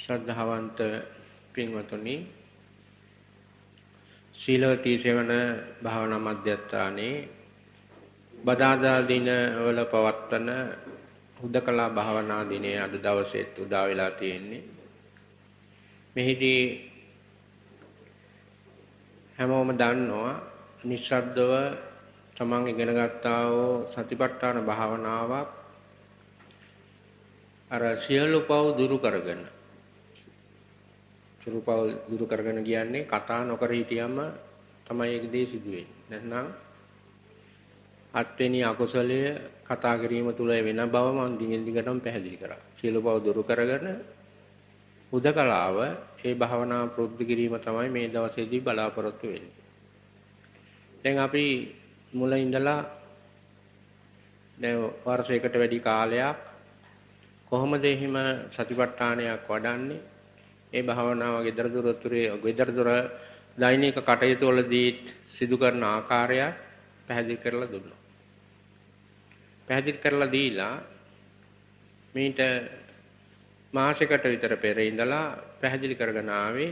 ශ්‍රද්ධාවන්ත පින්වතුනි ශීලවතී සෙවන භාවනා මධ්‍යස්ථානයේ බදාදා දිනවල පවත්වන හුදකලා භාවනා දිනේ අද දවසේත් උදා වෙලා තියෙන්නේ මෙහිදී හැමෝම දන්නවා නිස්සද්දව තමන් ඉගෙන ගත්තා වූ සතිපට්ඨාන භාවනාවක් අර සියලු පව් දුරු කරගෙන චුරුපව දුරු කරගෙන කියන්නේ කතා නොකර හිටියම තමයි ඒක දේ සිදු වෙන්නේ. නැත්නම් අත්වෙනි අකුසලය කතා කිරීම තුල වෙන බව මම දිගින් දිගටම පැහැදිලි කරා. සියලු බව දුරු කරගෙන උදකලාව ඒ භාවනා ප්‍රවෘත්ති කිරීම තමයි මේ දවසේදී බලාපොරොත්තු වෙන්නේ. දැන් අපි මුල ඉඳලා දැන් වර්ෂයකට වැඩි කාලයක් කොහොමද එහෙම සතිපට්ඨානයක් වඩන්නේ ඒ භාවනාව ගෙදර දොරතුරේ ගෙදර දොර දෛනික කටයුතු වලදී සිදු කරන ආකාරය පැහැදිලි කරලා දුන්නා. පැහැදිලි කරලා දීලා මීට මාසයකට විතර පෙර ඉඳලා පැහැදිලි කරගෙන ආවේ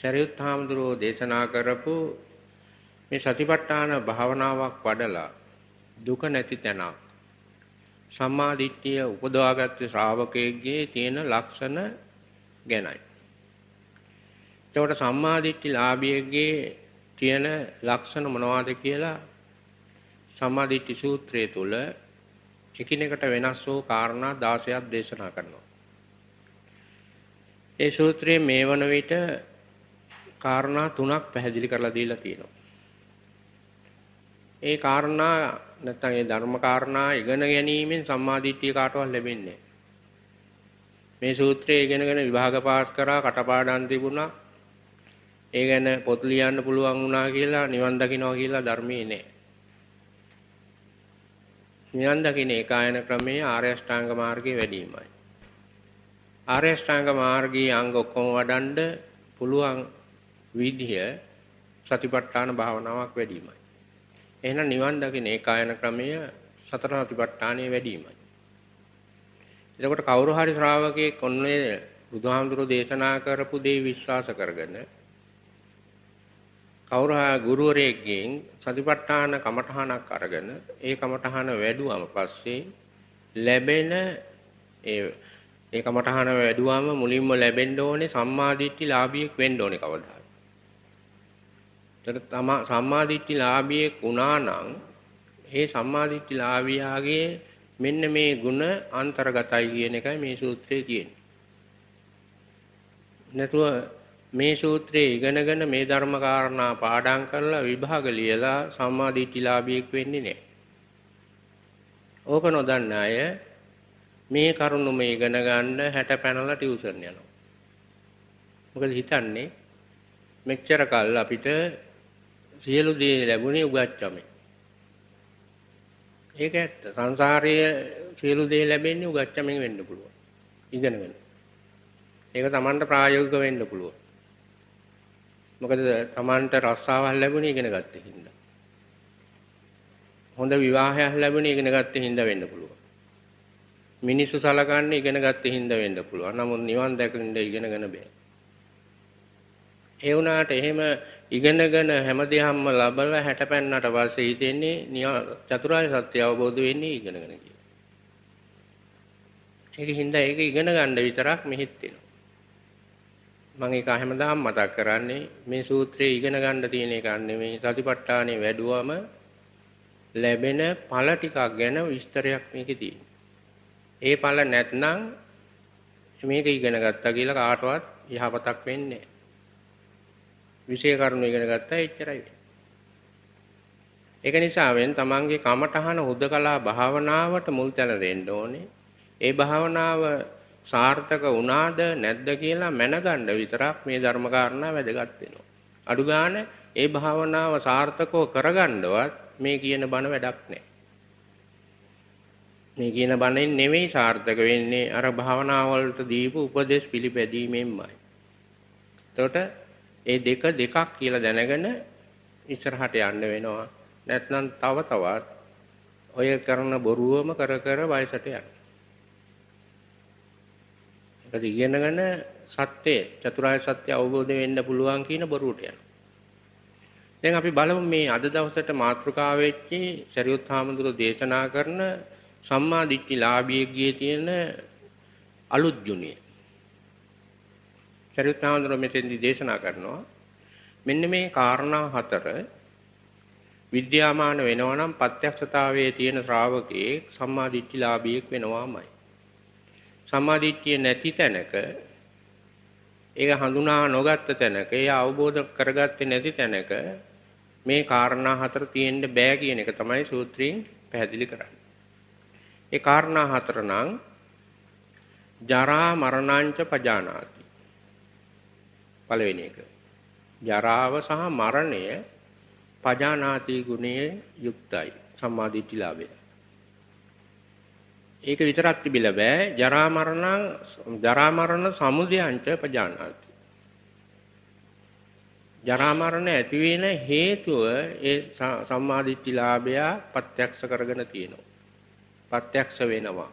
ශරීරත් හාමුදුරුවෝ දේශනා කරපු මේ සතිපට්ඨාන භාවනාවක් වඩලා දුක නැති තැනක් සම්මා දිට්ඨිය උපදවාගත් ශ්‍රාවකයෙක්ගේ තියෙන ලක්ෂණ ගැනයි. එතකොට සම්මාදිට්ඨි ලාභියෙක්ගේ තියෙන ලක්ෂණ මොනවාද කියලා සම්මාදිට්ඨි සූත්‍රයේ තුල එකිනෙකට වෙනස් වූ කාරණා 16ක් දේශනා කරනවා. ඒ සූත්‍රයේ මේ වන විට කාරණා තුනක් පැහැදිලි කරලා දීලා තියෙනවා. ඒ කාරණා නැත්නම් ඒ ධර්ම කාරණා ඉගෙන ගැනීමෙන් සම්මාදිට්ඨිය කාටවත් ලැබෙන්නේ නැහැ. මේ සූත්‍රය ඉගෙනගෙන විභාග පාස් කරා කටපාඩම් තිබුණා. ඒ ගැන පොත් ලියන්න පුළුවන් වුණා කියලා නිවන් දකින්නවා කියලා ධර්මයේ නෑ. නිවන් දකින්න ඒකායන ක්‍රමයේ ආර්ය අෂ්ටාංග මාර්ගයේ වැඩිමයි. ආර්ය අෂ්ටාංග මාර්ගයේ අංග ඔක්කොම වඩන්ඩ පුළුවන් විදිය සතිපට්ඨාන භාවනාවක් වැඩිමයි. එහෙනම් නිවන් දකින්න ඒකායන ක්‍රමය සතර සතිපට්ඨානයේ වැඩිමයි. එතකොට කවුරු හරි ශ්‍රාවකෙක් ඔන්නේ බුදුහාමුදුරු දේශනා කරපු දේ විශ්වාස කරගෙන කවුරු හා ගුරුවරයෙක්ගෙන් සතිපට්ඨාන කමඨහනක් අරගෙන ඒ කමඨහන වැඩුවම පස්සේ ලැබෙන ඒ ඒ කමඨහන වැඩුවම මුලින්ම ලැබෙන්න ඕනේ සම්මාදිට්ඨි ලාභියෙක් වෙන්න ඕනේ කවදා එතකොට සම්මාදිට්ඨි ලාභියෙක් වුණා නම් ඒ සම්මාදිට්ඨි ලාභියාගේ මෙන්න මේ ಗುಣ අන්තර්ගතයි කියන එකයි මේ සූත්‍රයේ කියන්නේ. නැතුව මේ සූත්‍රයේ ඉගෙනගෙන මේ ධර්ම කාරණා පාඩම් කරලා විභාග ලියලා සම්මා දිට්ඨිලාභියෙක් වෙන්නේ නැහැ. ඕක නොදන්න අය මේ කරුණු මේ ඉගෙන ගන්න 60 පැනලා ටියුෂන් යනවා. මොකද හිතන්නේ මෙච්චර කල් අපිට සියලු දේ ලැබුණේ උගච්චමේ. ඒක ඇත්ත. සංසාරයේ සියලු දේ ලැබෙන්නේ උගච්චමෙන් වෙන්න පුළුවන්. ඉගෙනගෙන. ඒක Tamanට ප්‍රායෝගික වෙන්න පුළුවන්. මොකද Tamanට රස්සාවක් ලැබුණේ ඉගෙන ගත්තේ හින්දා. හොඳ විවාහයක් ලැබුණේ ඉගෙන ගත්තේ හින්දා වෙන්න පුළුවන්. මිනිස්සු සලකන්නේ ඉගෙන ගත්තේ හින්දා වෙන්න පුළුවන්. නමුත් නිවන් දැකලා ඉගෙනගෙන බෑ. ඒ වුණාට එහෙම ඉගෙනගෙන හැමදේම ලබලා හැටපැන්නට පස්සේ හිතෙන්නේ චතුරාර්ය සත්‍ය අවබෝධ වෙන්නේ ඉගෙනගෙන කියලා. ඒක හින්දා ඒක ඉගෙන ගන්න විතරක් මෙහෙත් වෙනවා. මම ඒක හැමදාම මතක් කරන්නේ මේ සූත්‍රයේ ඉගෙන ගන්න තියෙන එක නෙමෙයි සතිපට්ඨානෙ වැඩුවම ලැබෙන ඵල ටිකක් ගැන විස්තරයක් මේකේ තියෙනවා. ඒ ඵල නැත්නම් මේක ඉගෙන ගත්තා කියලා කාටවත් යහපතක් වෙන්නේ විෂය කරුණු ඉගෙන ගත්තා එච්චරයි. ඒක නිසාවෙන් තමන්ගේ කමඨහන හුදකලා භාවනාවට මුල් තැන දෙන්න ඕනේ. ඒ භාවනාව සාර්ථක වුණාද නැද්ද කියලා මැනගන්න විතරක් මේ ධර්ම කාරණා වැදගත් වෙනවා. අඩු ගන්න ඒ භාවනාව සාර්ථකව කරගන්නවත් මේ කියන බණ වැඩක් නැහැ. මේ කියන බණෙන් නෙවෙයි සාර්ථක වෙන්නේ අර භාවනාව වලට දීපු උපදේශ පිළිපැදීමෙන්මයි. එතකොට ඒ දෙක දෙකක් කියලා දැනගෙන ඉස්සරහට යන්න වෙනවා. නැත්නම් තව තවත් ඔය කරන බොරුවම කර කර වයසට යන්න. ඒක ඉගෙනගෙන සත්‍යය චතුරාර්ය සත්‍ය අවබෝධ වෙන්න පුළුවන් කියන බොරුවට යනවා. දැන් අපි බලමු මේ අද දවසට මාතෘකාව වෙච්ච සරියුත් හාමුදුරුවෝ දේශනා කරන සම්මා දිට්ඨිලාභියෙක්ගේ තියෙන අලුත් ගුණය. සරියුත් හාමුදුරුවෝ මෙතෙන්දී දේශනා කරනවා මෙන්න මේ කාරණා හතර විද්‍යාමාන වෙනවා නම් පත්‍යක්ෂතාවයේ තියෙන ශ්‍රාවකේ සම්මාදිට්ඨිලාභියෙක් වෙනවාමයි සම්මාදිට්ඨිය නැති තැනක ඒක හඳුනා නොගත්ත තැනක ඒ අවබෝධ කරගත්තේ නැති තැනක මේ කාරණා හතර තියෙන්න බෑ කියන එක තමයි සූත්‍රයෙන් පැහැදිලි කරන්නේ. ඒ කාරණා හතර නම් ජරා මරණංච පජානාති. පළවෙනි එක. ජරාව සහ මරණය පජානාති ගුණයේ යුක්තයි සම්මාදිට්ඨිලාභය. ඒක විතරක් තිබිලා බෑ ජරා මරණ ජරා මරණ සමුදයන්ට පජානාති. ජරා මරණ ඇති වෙන හේතුව ඒ සම්මාදිට්ඨිලාභය ප්‍රත්‍යක්ෂ කරගෙන තියෙනවා. ප්‍රත්‍යක්ෂ වෙනවා.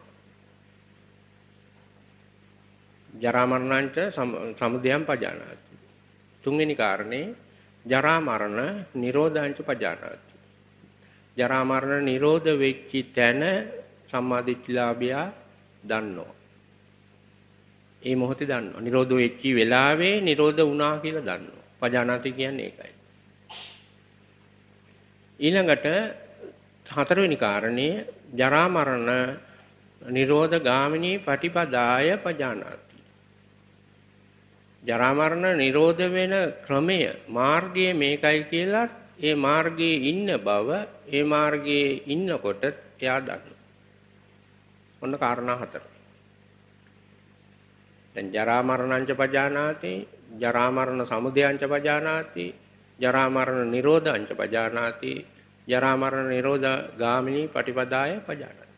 ජරා මරණන්ට සමුදයන් පජානාති. තුන්වෙනි කාරණේ ජරා මරණ නිරෝධාංච පජානාති. ජරා මරණ නිරෝධ වෙච්චි තැන සම්මාදිට්ඨිලාභියා දන්නවා. ඒ මොහොතේ දන්නවා. නිරෝධ වෙච්චි වෙලාවේ නිරෝධ වුණා කියලා දන්නවා. පජානාති කියන්නේ ඒකයි. ඊළඟට හතරවෙනි කාරණේ ජරා මරණ නිරෝධ ගාමිනී පටිපදාය පජානාති. ජරා මරණ නිරෝධ වෙන ක්‍රමය මාර්ගය මේකයි කියලා ඒ මාර්ගයේ ඉන්න බව ඒ මාර්ගයේ ඉන්නකොට එයා දන්නවා. ඔන්න කාරණා හතර. දැන් ජරා මරණංච පජානාති, ජරා මරණ සමුදයංච පජානාති, ජරා මරණ නිරෝධංච පජානාති, ජරා මරණ නිරෝධ ගාමිනී පටිපදාය පජානාති.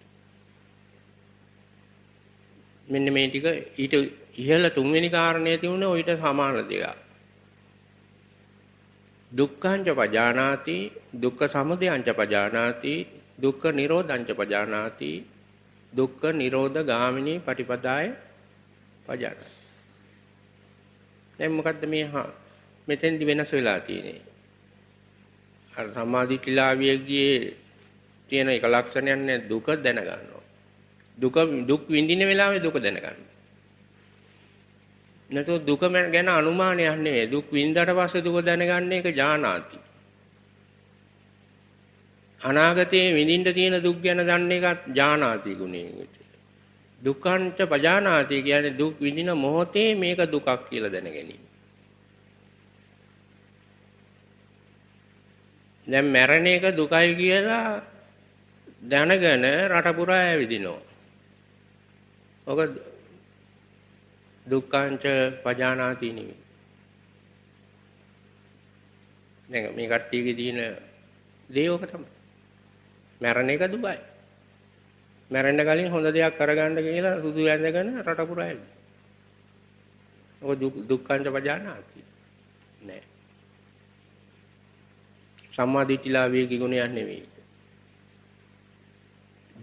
මෙන්න මේ ටික ඊට ඉහළ තුන්වෙනි කාරණේ තිබුණේ ඔయిత සමාන දෙයක්. දුක්ඛංච පජානාති දුක්ඛ සමුදයංච පජානාති දුක්ඛ නිරෝධංච පජානාති දුක්ඛ නිරෝධ ගාමිනී පටිපදාය පජානාති. දැන් මොකද්ද මේ මෙතෙන්දි වෙනස් වෙලා තියෙන්නේ? අර සම්මාදිට්ඨිලාභියගේ තියෙන එක ලක්ෂණයක් නේ දුක දැනගන්නවා. දුක දුක් විඳින වෙලාවේ දුක දැනගන්නවා. නැතුව දුක ගැන අනුමානයක් නෙවෙයි. දුක් වින්දාට පස්සේ දුක දැනගන්න එක ඥානාති. අනාගතයේ විඳින්න තියෙන දුක් ගැන දන්න එකත් ඥානාති ගුණයකට. දුක්ඛංච පජානාති කියන්නේ දුක් විඳින මොහොතේ මේක දුකක් කියලා දැන ගැනීම. දැන් මැරණ එක දුකයි කියලා දැනගෙන රට පුරා ඇවිදිනවා. ඔක දුක්ඛංච පජානාති නෙවෙයි. දැන් මේ කට්ටියගේ තියෙන දේවක තමයි. මැරණ එක දුබයි. මැරෙන්න කලින් හොඳ දෙයක් කරගන්න කියලා සුදු ඇඳගෙන රට පුරා එන්නේ. ඔය දුක්ඛංච පජානාති. නෑ. සම්මා දිට්ඨිලාභයේ ගුණයක් නෙවෙයි.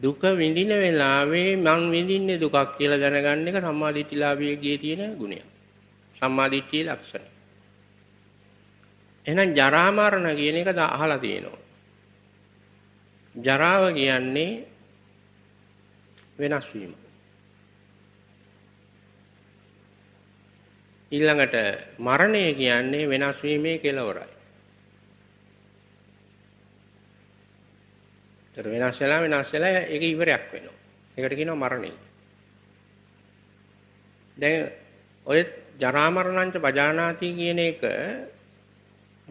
දුක විඳින වෙලාවේ මං විඳින්නේ දුකක් කියලා දැනගන්න එක සම්මාදිට්ඨිලාභයේ තියෙන ගුණය. සම්මාදිට්ඨියේ ලක්ෂණය. එහෙනම් ජරා මරණ කියන එක අහලා තියෙනවා. ජරාව කියන්නේ වෙනස් වීම. ඊළඟට මරණය කියන්නේ වෙනස් වීමේ කෙලවරයි. ඒතර වෙනස් වෙලා වෙනස් වෙලා ඒක ඉවරයක් වෙනවා. ඒකට කියනවා මරණය. දැන් ඔය ජරා මරණංච බජානාති කියන එක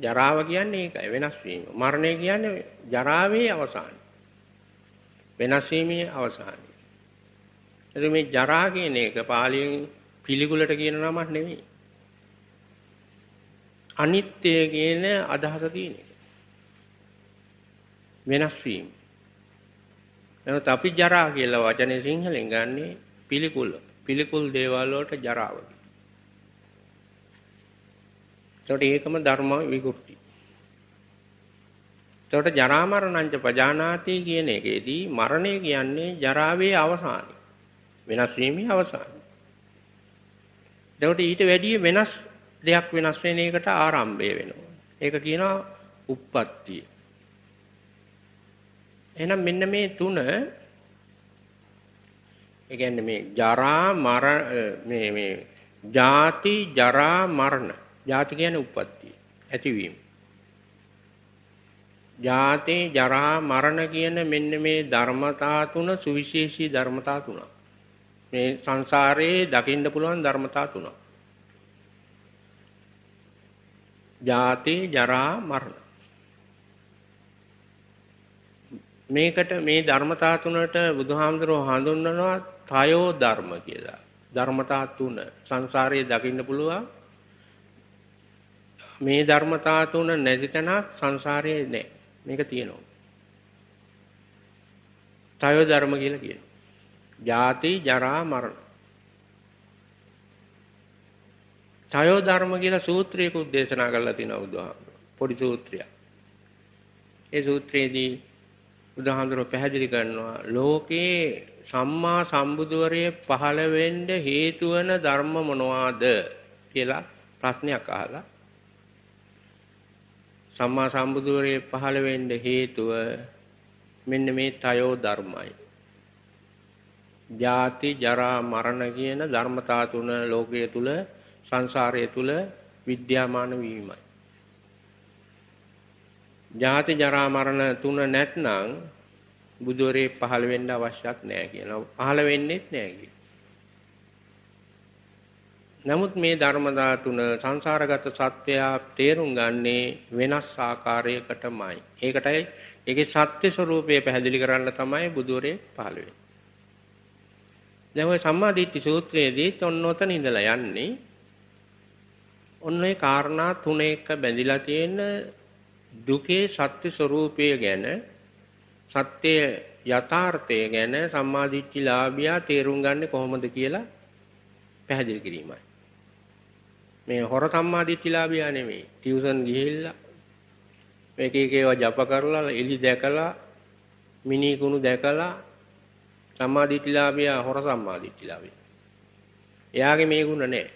ජරාව කියන්නේ ඒකයි වෙනස් වීම. මරණය කියන්නේ ජරාවේ අවසානය. වෙනස් වීමේ අවසානය. එතකොට මේ ජරා කියන එක පාලියෙන් පිළිකුලට කියන නමක් නෙමෙයි. අනිත්‍ය කියන අදහස තියෙන එක. වෙනස් වීම. නමුත් අපි ජරා කියලා වචනේ සිංහලෙන් ගන්නේ පිළිකුල. පිළිකුල් දේවල් වලට ජරාව. ඒකට ඒකම ධර්ම විකෘති. ඒකට ජරා මරණංච පජානාති කියන එකේදී මරණය කියන්නේ ජරාවේ අවසානය. වෙනස් වීමේ අවසානය. ඒකට ඊට වැඩිය වෙනස් දෙයක් වෙනස් වෙන එකට ආරම්භය වෙනවා. ඒක කියනවා uppattiya. එහෙනම් මෙන්න මේ තුන ඒ කියන්නේ මේ ජරා මර මේ මේ ජාති ජරා මරණ ජාති කියන්නේ උප්පත්තිය ඇතිවීම ජාති ජරා මරණ කියන මෙන්න මේ ධර්මතා තුන සුවිශේෂී ධර්මතා තුන මේ සංසාරයේ දකින්න පුළුවන් ධර්මතා තුන ජාති ජරා මරණ මේකට මේ ධර්මතා තුනට බුදුහාමුදුරෝ හඳුන්වනවා තයෝ ධර්ම කියලා. ධර්මතා තුන සංසාරයේ දකින්න පුළුවන්. මේ ධර්මතා තුන නැති තැනක් සංසාරයේ නැහැ. මේක තියෙනවා. තයෝ ධර්ම කියලා කියනවා. ජාති, ජරා, මරණ. තයෝ ධර්ම කියලා සූත්‍රයක උදේශනා කරලා තිනවා බුදුහාමුදුරුවෝ. පොඩි සූත්‍රයක්. ඒ සූත්‍රයේදී බුදුහාමුදුරුවෝ පැහැදිලි කරනවා ලෝකේ සම්මා සම්බුදුවරයේ පහළ වෙන්න හේතු වෙන ධර්ම මොනවාද කියලා ප්‍රශ්නයක් අහලා සම්මා සම්බුදුවරයේ පහළ වෙන්න හේතුව මෙන්න මේ තයෝ ධර්මයි. ජාති ජරා මරණ කියන ධර්මතා තුන ලෝකයේ තුල සංසාරයේ තුල විද්‍යාමාන වීමයි. ජාති ජරා මරණ තුන නැත්නම් බුදුරේ පහළ වෙන්න අවශ්‍යත් නැහැ කියලා. පහළ වෙන්නෙත් නැහැ කියලා. නමුත් මේ ධර්ම ධාතුන සංසාරගත සත්වයා තේරුම් ගන්නේ වෙනස් ආකාරයකටමයි. ඒකටයි ඒකේ සත්‍ය ස්වરૂපය පැහැදිලි කරන්න තමයි බුදුරේ පහළ වෙන්නේ. දැන් ওই සම්මාදිට්ඨි සූත්‍රයේදී ඔන්න ඔතන ඉඳලා යන්නේ ඔන්න ඒ කාරණා තුන එක බැඳිලා තියෙන දුකේ සත්‍ය ස්වરૂපය ගැන සත්‍ය යථාර්ථය ගැන සම්මාදිට්ඨිලාභියා තේරුම් ගන්නේ කොහොමද කියලා පැහැදිලි කිරීමයි. මේ හොර සම්මාදිට්ඨිලාභියා නෙමෙයි. ටියුෂන් ගිහිල්ලා මේක එක ඒවා ජප කරලා එලි දැකලා මිනි කුණු දැකලා සම්මාදිට්ඨිලාභියා හොර සම්මාදිට්ඨිලාභියා. එයාගේ මේ ගුණ නැහැ.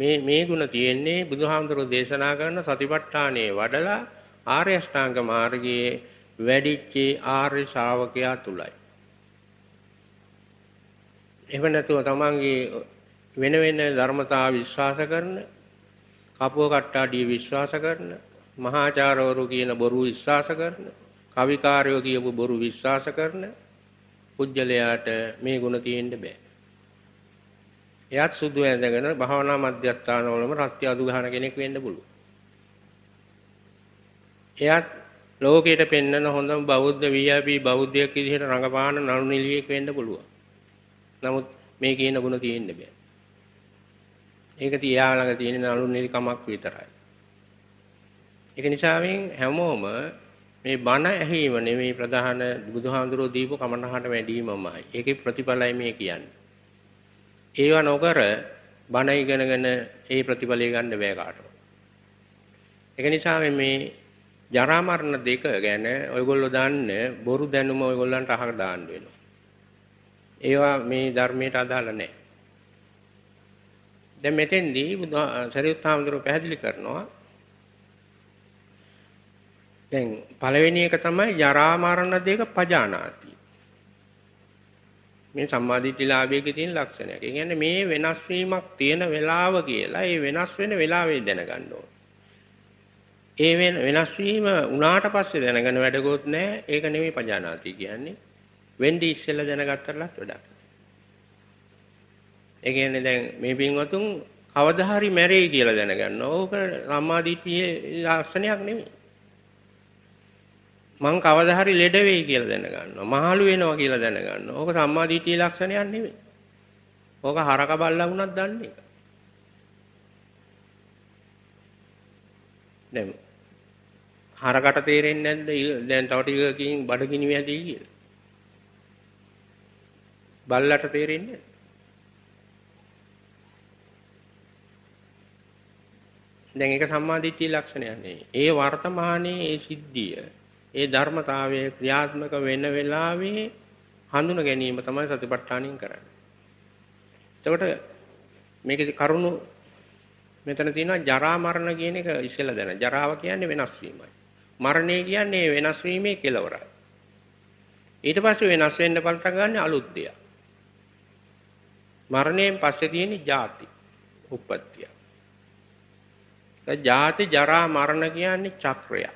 මේ මේ ಗುಣ තියෙන්නේ බුදුහාමුදුරුවෝ දේශනා කරන සතිපට්ඨානයේ වඩලා ආර්ය අෂ්ටාංග මාර්ගයේ වැඩිච්ච ආර්ය ශ්‍රාවකයා තුලයි. එහෙම නැතුව තමන්ගේ වෙන වෙන ධර්මතා විශ්වාස කරන කපුව කට්ටාඩිය විශ්වාස කරන මහාචාර්යවරු කියන බොරු විශ්වාස කරන කවිකාරයෝ කියපු බොරු විශ්වාස කරන පුජ්‍යලයාට මේ ගුණ තියෙන්න බෑ. එයාත් සුදු ඇඳගෙන භාවනා මධ්‍යස්ථානවලම රත්ති අදු ගන්න කෙනෙක් වෙන්න පුළුවන්. එයාත් ලෝකයට පෙන්වන හොඳම බෞද්ධ VIP බෞද්ධයෙක් විදිහට රඟපාන නළු නිලියෙක් වෙන්න පුළුවන්. නමුත් මේ කියන ගුණ තියෙන්න බෑ. ඒක තියා ළඟ තියෙන නළු නිලි කමක් විතරයි. ඒක නිසා හැමෝම මේ බණ ඇහිීම නෙමෙයි ප්‍රධාන බුදුහාඳුරෝ දීපු කමනහට වැඩිමමයි. ඒකේ ප්‍රතිඵලයි මේ කියන්නේ. ඒවා නොකර බණ ඉගෙනගෙන ඒ ප්‍රතිඵලය ගන්න බෑ කාටවත්. ඒක නිසා මේ ජරා මරණ දෙක ගැන ඔයගොල්ලෝ දන්න බොරු දැනුම ඔයගොල්ලන්ට අහක දාන්න වෙනවා. ඒවා මේ ධර්මයට අදාළ නැහැ. දැන් මෙතෙන්දී සරියුත් හාමුදුරුවෝ පැහැදිලි කරනවා දැන් පළවෙනි එක තමයි ජරා මරණ දෙක පජානාති. මේ සම්මාදිටිලාභයේ තියෙන ලක්ෂණයක්. ඒ කියන්නේ මේ වෙනස් වීමක් තියෙන වෙලාව කියලා ඒ වෙනස් වෙන වෙලාවේ දැනගන්න ඕනේ. ඒ වෙන වෙනස් වීම උනාට පස්සේ දැනගෙන වැඩකුත් නැහැ. ඒක නෙමෙයි පජානාති කියන්නේ. වෙන්ඩි ඉස්සෙල්ලා දැනගත්තරලත් වැඩක්. ඒ කියන්නේ දැන් මේ පින්වතුන් කවදා හරි මැරෙයි කියලා දැනගන්න. ඕක සම්මාදිටියේ ලක්ෂණයක් නෙමෙයි. මං කවදා හරි ලෙඩ වෙයි කියලා දැනගන්නවා. මහලු වෙනවා කියලා දැනගන්නවා. ඕක සම්මා දිට්ඨිය ලක්ෂණයක් නෙමෙයි. ඕක හරක බල්ලා වුණත් දන්නේ. දැන් හරකට තේරෙන්නේ නැද්ද? දැන් තව ටිකකින් බඩගිනි වැදී කියලා. බල්ලට තේරෙන්නේ නැහැ. දැන් ඒක සම්මාදිට්ඨිය ලක්ෂණයක් නෙවෙයි. ඒ වර්තමානයේ ඒ සිද්ධිය ඒ ධර්මතාවය ක්‍රියාත්මක වෙන වෙලාවේ හඳුන ගැනීම තමයි සතිපට්ඨානින් කරන්නේ. එතකොට මේකේ කරුණු මෙතන තියෙනවා ජරා මරණ කියන එක ඉස්සෙල්ලා දැන. ජරාව කියන්නේ වෙනස් වීමයි. මරණය කියන්නේ වෙනස් වීමේ කෙලවරයි. ඊට පස්සේ වෙනස් වෙන්න පටන් ගන්න අලුත් දෙයක්. මරණයෙන් පස්සේ තියෙන ජාති, උප්පත්තිය. ඒ ජාති ජරා මරණ කියන්නේ චක්‍රයක්.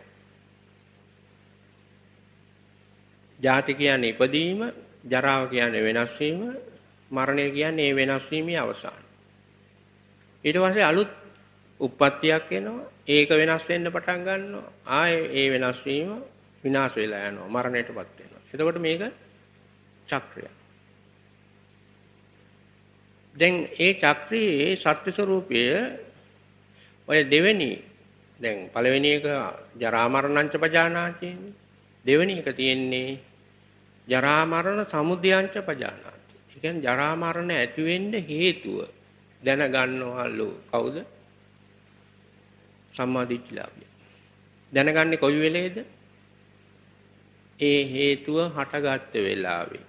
ජාති කියන්නේ ඉපදීම, ජරාව කියන්නේ වෙනස් වීම, මරණය කියන්නේ ඒ වෙනස් වීමේ අවසාන. ඊට පස්සේ අලුත් උප්පත්තියක් එනවා. ඒක වෙනස් වෙන්න පටන් ගන්නවා. ආයේ ඒ වෙනස් වීම විනාශ වෙලා යනවා. මරණයටපත් වෙනවා. එතකොට මේක චක්‍රයක්. දැන් ඒ චක්‍රයේ සත්‍ය ස්වરૂපය ඔය දෙවෙනි දැන් පළවෙනි එක ජරා මරණංච පජානාති දෙවෙනි එක තියෙන්නේ ජරා මරණ සමුදයංච පජානාති. ඒ කියන්නේ ජරා මරණ ඇති වෙන්න හේතුව දැනගන්නවලු කවුද? සම්මාදිට්ඨිලාභය. දැනගන්නේ කොයි වෙලේද? ඒ හේතුව හටගත්ත වෙලාවේ.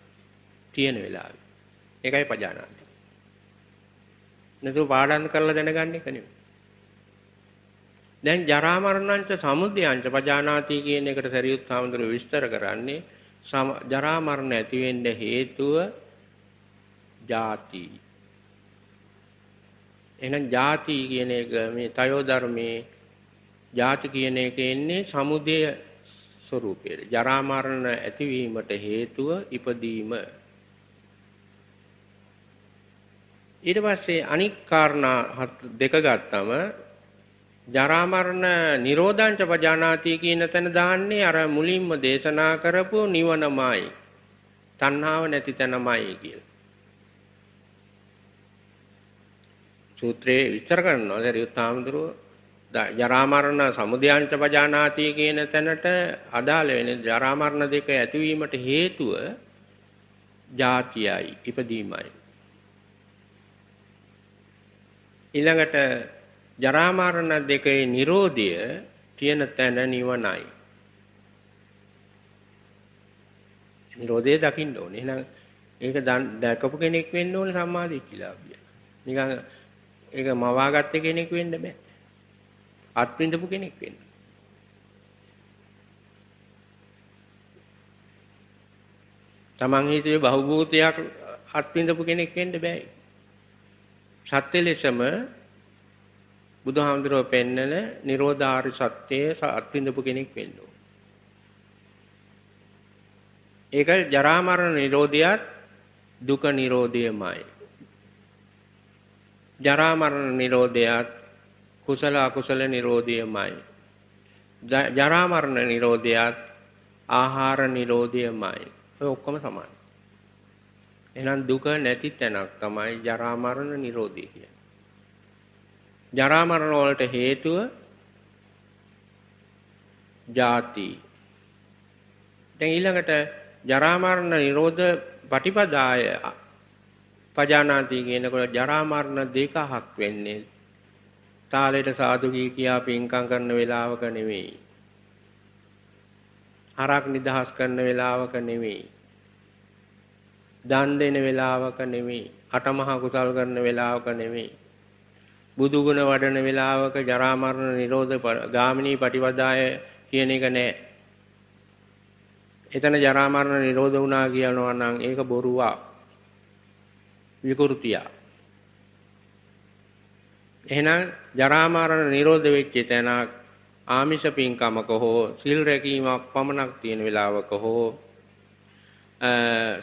තියෙන වෙලාවේ. ඒකයි පජානාති. නැතුව පාඩම් කරලා දැනගන්න එක නෙවෙයි. දැන් ජරා මරණංච සමුදයංච පජානාති කියන එකට සරියුත් සාමුදුර විස්තර කරන්නේ ජරා මරණ ඇති වෙන්න හේතුව ಜಾති. එහෙනම් ಜಾති කියන එක මේ තයෝ ධර්මයේ ಜಾති කියන එක එන්නේ සමුදය ස්වરૂපයේ. ජරා මරණ ඇතිවීමට හේතුව ඉපදීම. ඊට පස්සේ අනික් කාරණා දෙක ගත්තම ජරා මරණ නිරෝධංච පජානාති කියන තැන දාන්නේ අර මුලින්ම දේශනා කරපු නිවනමයි. තණ්හාව නැති තැනමයි කියලා. සූත්‍රයේ විස්තර කරනවා දරියුත්ථමඳුරෝ ජරා මරණ සමුදයංච පජානාති කියන තැනට අදාළ වෙන ජරා මරණ දෙක ඇතිවීමට හේතුව ජාතියයි ඉපදීමයි ඊළඟට ජරා මරණ දෙකේ Nirodhi තියෙන තැන නිවනයි. Nirodhe දකින්න ඕනේ. එහෙනම් ඒක දැකපු කෙනෙක් වෙන්න ඕනේ සම්මාදිට්ඨිලාභිය. නිකන් ඒක මවාගත්ත කෙනෙක් වෙන්න බෑ. අත්විඳපු කෙනෙක් වෙන්න. තමන් හිතුවේ බහුභූතයක් අත්විඳපු කෙනෙක් වෙන්න බෑ. සත්‍ය ලෙසම බුදුහාමුදුරුව පෙන්නන නිරෝධාරි සත්‍යයේ අත්විඳපු කෙනෙක් වෙන්න ඒක ජරා මරණ නිරෝධියත් දුක නිරෝධියමයි. ජරා මරණ නිරෝධයත් කුසල අකුසල නිරෝධියමයි. ජරා මරණ නිරෝධයත් ආහාර නිරෝධියමයි. ඔය ඔක්කොම සමානයි. එහෙනම් දුක නැති තැනක් තමයි ජරා මරණ නිරෝධය කියන්නේ. ජරා මරණ වලට හේතුව ජාති. දැන් ඊළඟට ජරා මරණ නිරෝධ පටිපදාය පජානාති කියනකොට ජරා මරණ දෙකක් වෙන්නේ. තාලෙට සාදු කියා පින්කම් කරන වෙලාවක නෙවෙයි. හරක් නිදහස් කරන වෙලාවක නෙවෙයි. දන් දෙන වෙලාවක නෙවෙයි. අටමහා කුසල් කරන වෙලාවක නෙවෙයි. බුදු ගුණ වඩන වෙලාවක ජරා මරණ නිරෝධ ගාමිනී පටිවදාය කියන එක නෑ. එතන ජරා මරණ නිරෝධ වුණා කියනවා නම් ඒක බොරුවක්. විකෘතියක්. එහෙනම් ජරා මරණ නිරෝධ වෙච්ච තැනක් ආමිෂ පින්කමක හෝ සිල් රැකීමක් පමණක් තියෙන වෙලාවක හෝ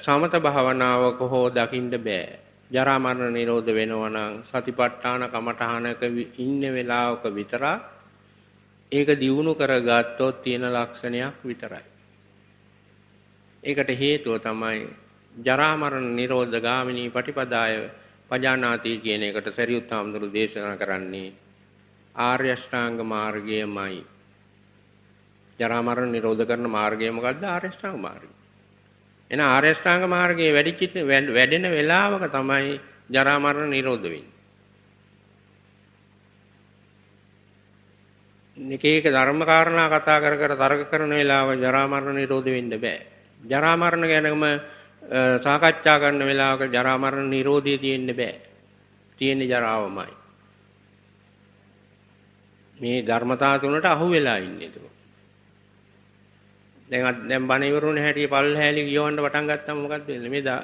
සමත භාවනාවක හෝ දකින්න බෑ. ජරා මරණ නිරෝධ වෙනවා නම් සතිපට්ඨාන කමඨහනක ඉන්න වෙලාවක විතරයි ඒක දියුණු කරගත්තොත් තියෙන ලක්ෂණයක් විතරයි. ඒකට හේතුව තමයි ජරා මරණ නිරෝධ ගාමිනී පටිපදාය පජානාති කියන එකට සරියුත් හාමුදුරු දේශනා කරන්නේ ආර්ය ශ්‍රාංග මාර්ගයමයි. ජරා මරණ නිරෝධ කරන මාර්ගය මොකද්ද ආර්ය ශ්‍රාංග මාර්ගය? එන ආර්ය ශ්‍රාංග මාර්ගයේ වැඩිචිත් වැඩෙන වෙලාවක තමයි ජරා මරණ නිරෝධ වෙන්නේ. එක එක ධර්ම කාරණා කතා කර කර තර්ක කරන වෙලාව ජරා මරණ නිරෝධ වෙන්න බෑ. ජරා මරණ ගැනම සාකච්ඡා කරන වෙලාවක ජරා මරණ නිරෝධය තියෙන්න බෑ. තියෙන්නේ ජරාවමයි. මේ ධර්මතාව තුනට අහු වෙලා ඉන්නේ ඒක. දැන් දැන් බණ ඉවරුනේ හැටි පල්හැලි කියවන්න පටන් ගත්තම මොකද්ද වෙන්නේ මේ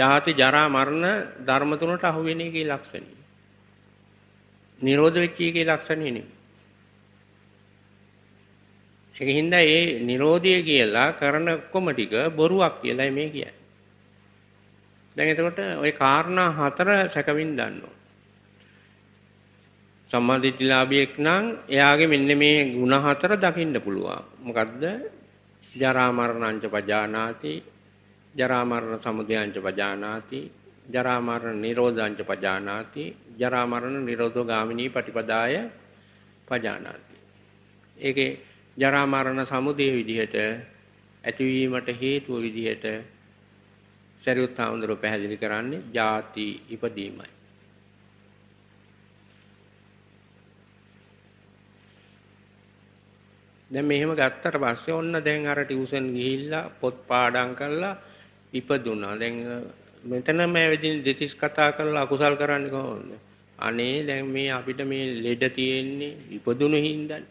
ජාති ජරා මරණ ධර්ම තුනට අහු වෙන එකේ ලක්ෂණය. නිරෝධ වෙච්ච එකේ ලක්ෂණය නේ. ඒකින්ද ඒ නිරෝධය කියලා කරන ඔක්කොම ටික බොරුවක් කියලා මේ කියන්නේ. දැන් එතකොට ওই කාරණා හතර සැකවින් දන්නවා. සම්මාදිට්ඨිලාභියෙක් නම් එයාගේ මෙන්න මේ ಗುಣ හතර දකින්න පුළුවන්. මොකද්ද? ජරා මරණංච පජානාති ජරා මරණ සමුදයංච පජානාති ජරා මරණ නිරෝධංච පජානාති ජරා මරණ නිරෝධෝ ගාමිනී පටිපදාය පජානාති ඒකේ ජරා මරණ සමුදය විදිහට ඇතිවීමට හේතුව විදිහට සරියුත් ආමඳුර පැහැදිලි කරන්නේ ಜಾති ඉපදීමයි දැන් මෙහෙම ගත්තට පස්සේ ඔන්න දැන් අර ටියුෂන් ගිහිල්ලා පොත් පාඩම් කරලා ඉපදුනා. දැන් මෙතන මේ වෙදින් දෙතිස් කතා කරලා අකුසල් කරන්නේ කොහොමද? අනේ දැන් මේ අපිට මේ ලෙඩ තියෙන්නේ ඉපදුණු හින්දානේ.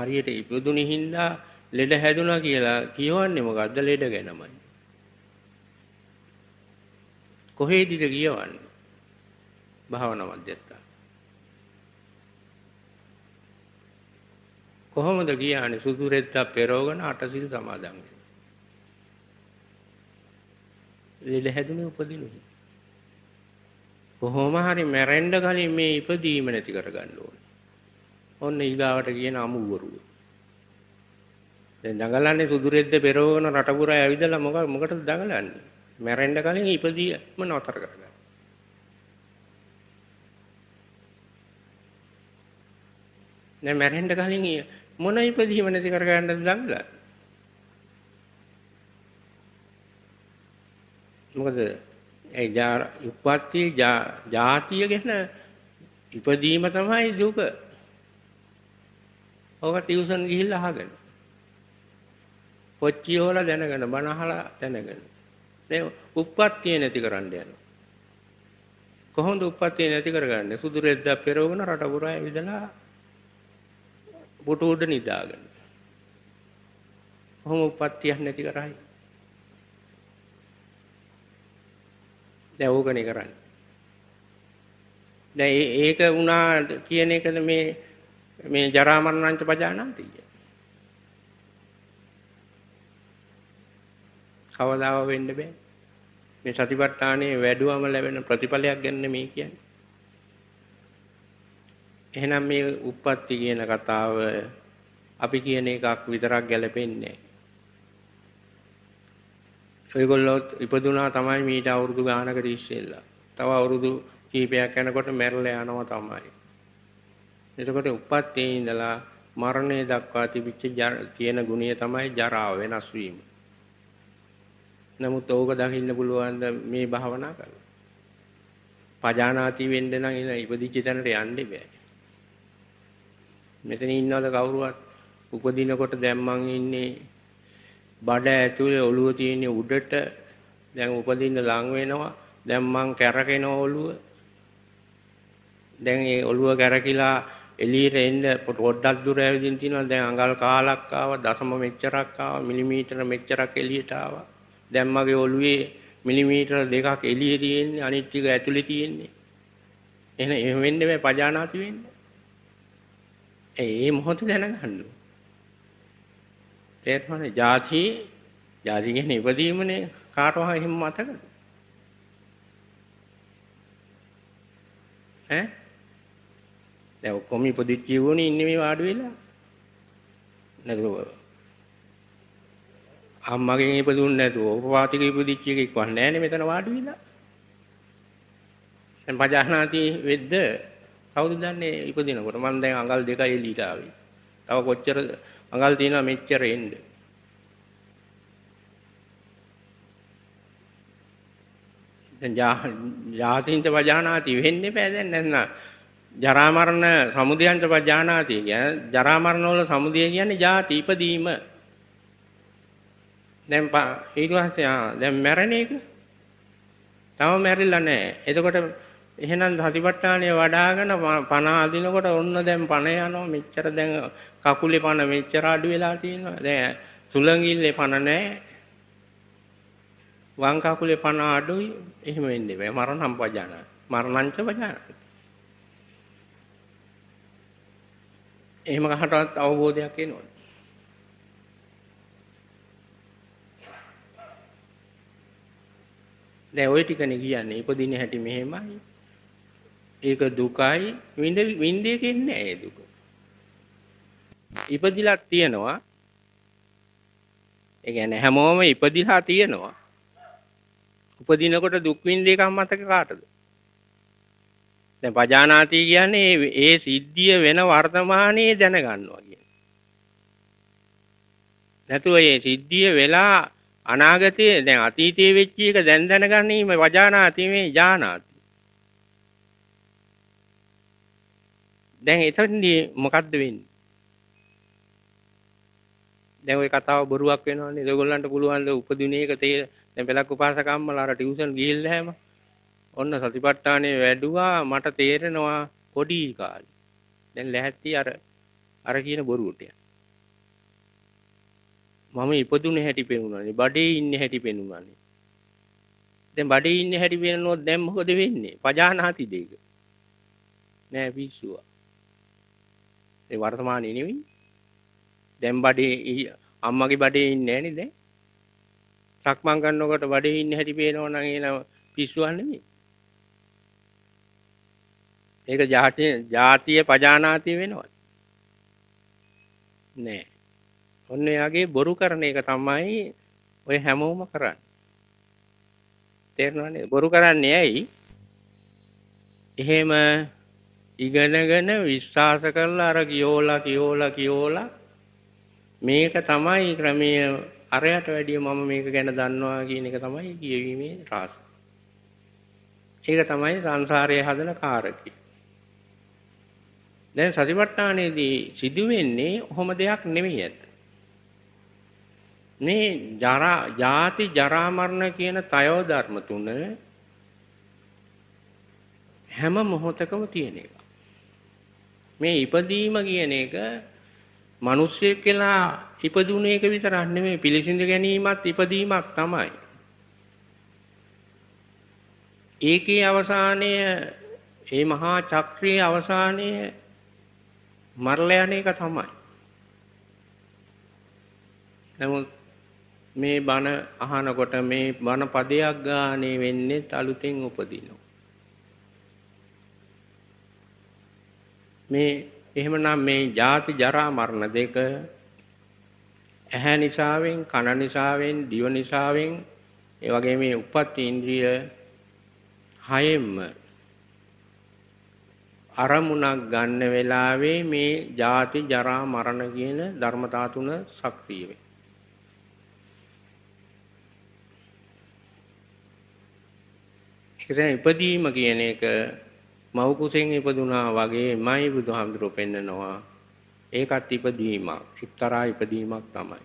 හරියට ඉපදුණු හින්දා ලෙඩ හැදුනා කියලා කියවන්නේ මොකද්ද ලෙඩ ගැනමයි. කොහෙදිද කියවන්නේ? භාවනා මධ්‍යස්ථ කොහොමද කියන්නේ සුදු රෙද්දක් පෙරවගෙන අටසිල් සමාදන් ලෙඩ හැදුනේ උපදිනුනේ. කොහොම හරි මැරෙන්න කලින් මේ ඉපදීම නැති කරගන්න ඕනේ. ඔන්න ඊගාවට කියන අමුවරුව. දැන් දඟලන්නේ සුදු රෙද්ද පෙරවගෙන රටපුරා ඇවිදලා මොකක් මොකටද දඟලන්නේ? මැරෙන්න කලින් ඉපදීම නතර කරගන්න. දැන් මැරෙන්න කලින් මොන ඉපදීම නැති කරගන්නද දඟලා මොකද ඒ උප්පත්ති ජාතිය ගැන ඉපදීම තමයි දුක ඕක ටියුෂන් ගිහිල්ලා අහගෙන කොච්චි හොලා දැනගෙන බණ අහලා දැනගෙන මේ උප්පත්තිය නැති කරන්න යනවා කොහොමද උප්පත්තිය නැති කරගන්නේ සුදු රෙද්දක් පෙරවගෙන රට පුරා ඇවිදලා බොට උඩ නිදාගෙන. කොහොම උපත්තියක් නැති කරයි. දැන් ඕකනේ කරන්නේ. දැන් ඒක වුණා කියන එකද මේ මේ ජරා මරණාන්ත පජානාන්ති කියන්නේ. කවදාව වෙන්න බෑ. මේ සතිපට්ඨානේ වැඩුවම ලැබෙන ප්‍රතිඵලයක් ගැන මේ කියන්නේ. එහෙනම් මේ උප්පත්ති කියන කතාව අපි කියන එකක් විතරක් ගැලපෙන්නේ ඔයගොල්ලෝ ඉපදුනා තමයි මීට අවුරුදු ගානකට ඉස්සෙල්ලා. තව අවුරුදු කීපයක් යනකොට මැරලා යනවා තමයි. එතකොට උප්පත්තේ ඉඳලා මරණය දක්වා තිබිච්ච තියෙන ගුණය තමයි ජරාව වෙනස් වීම. නමුත් ඕක දකින්න පුළුවන් මේ භාවනා කරලා. පජානාති වෙන්න නම් ඉපදිච්ච තැනට යන්න බෑ. මෙතන ඉන්නවද කවුරුවත්? උපදිනකොට දැන් මං ඉන්නේ බඩ ඇතුලේ ඔළුව තියෙන උඩට දැන් උපදින්න ලං වෙනවා. දැන් මං කැරකෙන ඔළුව. දැන් ඒ ඔළුව කැරකිලා එළියට එන්න පොඩ්ඩක් දුර ඇවිදින් තිනවා. දැන් අඟල් කාලක් ආවා, දශම මෙච්චරක් ආවා, මිලිමීටර මෙච්චරක් එළියට ආවා. දැන් මගේ ඔළුවේ මිලිමීටර දෙකක් එළියේ තියෙන්නේ, අනිත් ටික ඇතුලේ තියෙන්නේ. එහෙනම් එහෙම වෙන්නේ මේ පජානාති වෙන්නේ. ඒ මොහොතේ දැනගන්න ඕන. තේරුණාද? ಜಾති ಜಾති කියන්නේ ඉපදීමනේ කාටවත් එහෙම මතකද? ඈ? දැන් ඔක්කොම ඉපදිච්ච ජීවෝනේ ඉන්නේ මේ වාඩි වෙලා. නැතුව අම්මගෙන් ඉපදුන්නේ නැතුව උපවාතික ඉපදිච්ච එකක් වන්නේ නැහැ නේ මෙතන වාඩි වෙලා. දැන් පජානාති වෙද්ද කවුද දන්නේ ඉපදිනකොට මම දැන් අඟල් දෙකයි එළියට ආවේ. තව කොච්චර අඟල් තියෙනවා මෙච්චර එන්න. දැන් ජාතින්ත වජානාති වෙන්නේ බෑ දැන් නැත්නම් ජරා මරණ සමුදයන්ත වජානාති කියන්නේ ජරා මරණ වල සමුදය කියන්නේ ජාති ඉපදීම. දැන් ඊට පස්සේ දැන් මැරණ එක. තව මැරිලා නැහැ. එතකොට එහෙනම් සතිපට්ඨානය වඩාගෙන පණ අදිනකොට ඔන්න දැන් පණ යනවා මෙච්චර දැන් කකුලේ පණ මෙච්චර අඩු වෙලා තියෙනවා දැන් සුළඟිල්ලේ පණ නැහැ වම් කකුලේ පණ අඩුයි එහෙම වෙන්නේ බෑ මරණම් පජාන මරණංච පජාන එහෙම කහටවත් අවබෝධයක් එනවා දැන් ওই ටිකනේ කියන්නේ ඉපදින හැටි මෙහෙමයි ඒක දුකයි විඳ විඳේකින් නෑ ඒ දුක. ඉපදිලා තියෙනවා. ඒ කියන්නේ හැමෝම ඉපදිලා තියෙනවා. උපදිනකොට දුක් විඳ එකක් මතක කාටද? දැන් පජානාති කියන්නේ ඒ සිද්ධිය වෙන වර්තමානයේ දැනගන්නවා කියන්නේ. නැතුව ඒ සිද්ධිය වෙලා අනාගතයේ දැන් අතීතයේ වෙච්ච එක දැන් දැනගැනීම වජානාති මේ ඥානාති. දැන් එතනදී මොකද්ද වෙන්නේ? දැන් ওই කතාව බොරුවක් වෙනවනේ. ඒගොල්ලන්ට පුළුවන් ද උපදිනේ එක තේ දැන් පළක් උපාසකම්මලා අර ටියුෂන් ගිහිල්ලා හැම ඔන්න සතිපට්ඨානේ වැඩුවා මට තේරෙනවා පොඩි කාලේ. දැන් ලැහැත්ති අර අර කියන බොරුවට මම ඉපදුනේ හැටි පෙනුනානේ. බඩේ ඉන්නේ හැටි පෙනුනානේ. දැන් බඩේ ඉන්නේ හැටි වෙනනොත් දැන් මොකද වෙන්නේ? පජානාති දෙක. නෑ පිස්සුවා. ඒ වර්තමානයේ නෙවෙයි. දැන් බඩේ අම්මගේ බඩේ ඉන්නේ නෑනේ දැන්. සක්මන් කරනකොට බඩේ ඉන්න හැටි පේනවනම් එන පිස්සුවක් නෙමෙයි. ඒක ජාතිය ජාතිය පජානාති වෙනවා. නෑ. ඔන්න එයාගේ බොරු කරන එක තමයි ඔය හැමෝම කරන්නේ. තේරෙනවනේ බොරු කරන්නේ ඇයි? එහෙම ඉගෙනගෙන විශ්වාස කරලා අර කියෝලා කියෝලා කියෝලා මේක තමයි ක්‍රමීය අරයට වැඩිය මම මේක ගැන දන්නවා කියන එක තමයි කියවීමේ රස. ඒක තමයි සංසාරයේ හදන කාරකය. දැන් සතිපට්ඨානයේදී සිදුවෙන්නේ ඔහොම දෙයක් නෙමෙයි ඇත්ත. මේ ජරා ජාති ජරා මරණ කියන තයෝ ධර්ම තුන හැම මොහොතකම තියෙන එක. මේ ඉපදීම කියන එක මිනිස්සෙක් කියලා ඉපදුන එක විතරක් නෙමෙයි පිළිසිඳ ගැනීමත් ඉපදීමක් තමයි. ඒකේ අවසානය මේ මහා චක්‍රයේ අවසානය මරලා යන එක තමයි. නමුත් මේ බණ අහනකොට මේ බණ පදයක් ගානේ වෙන්නේ අලුතෙන් උපදිනවා. මේ එහෙමනම් මේ ජාති ජරා මරණ දෙක ඇහැ නිසාවෙන් කන නිසාවෙන් දිව නිසාවෙන් ඒ වගේ මේ උපත් ඉන්ද්‍රිය හයෙම්ම අරමුණක් ගන්න වෙලාවේ මේ ජාති ජරා මරණ කියන ධර්මතා තුන සක්‍රිය වෙයි. ඉතින් ඉපදීම කියන එක මව් කුසෙන් ඉපදුනා වගේමයි බුදුහාමුදුරුවෝ පෙන්නනවා ඒකත් ඉපදීමක් එක්තරා ඉපදීමක් තමයි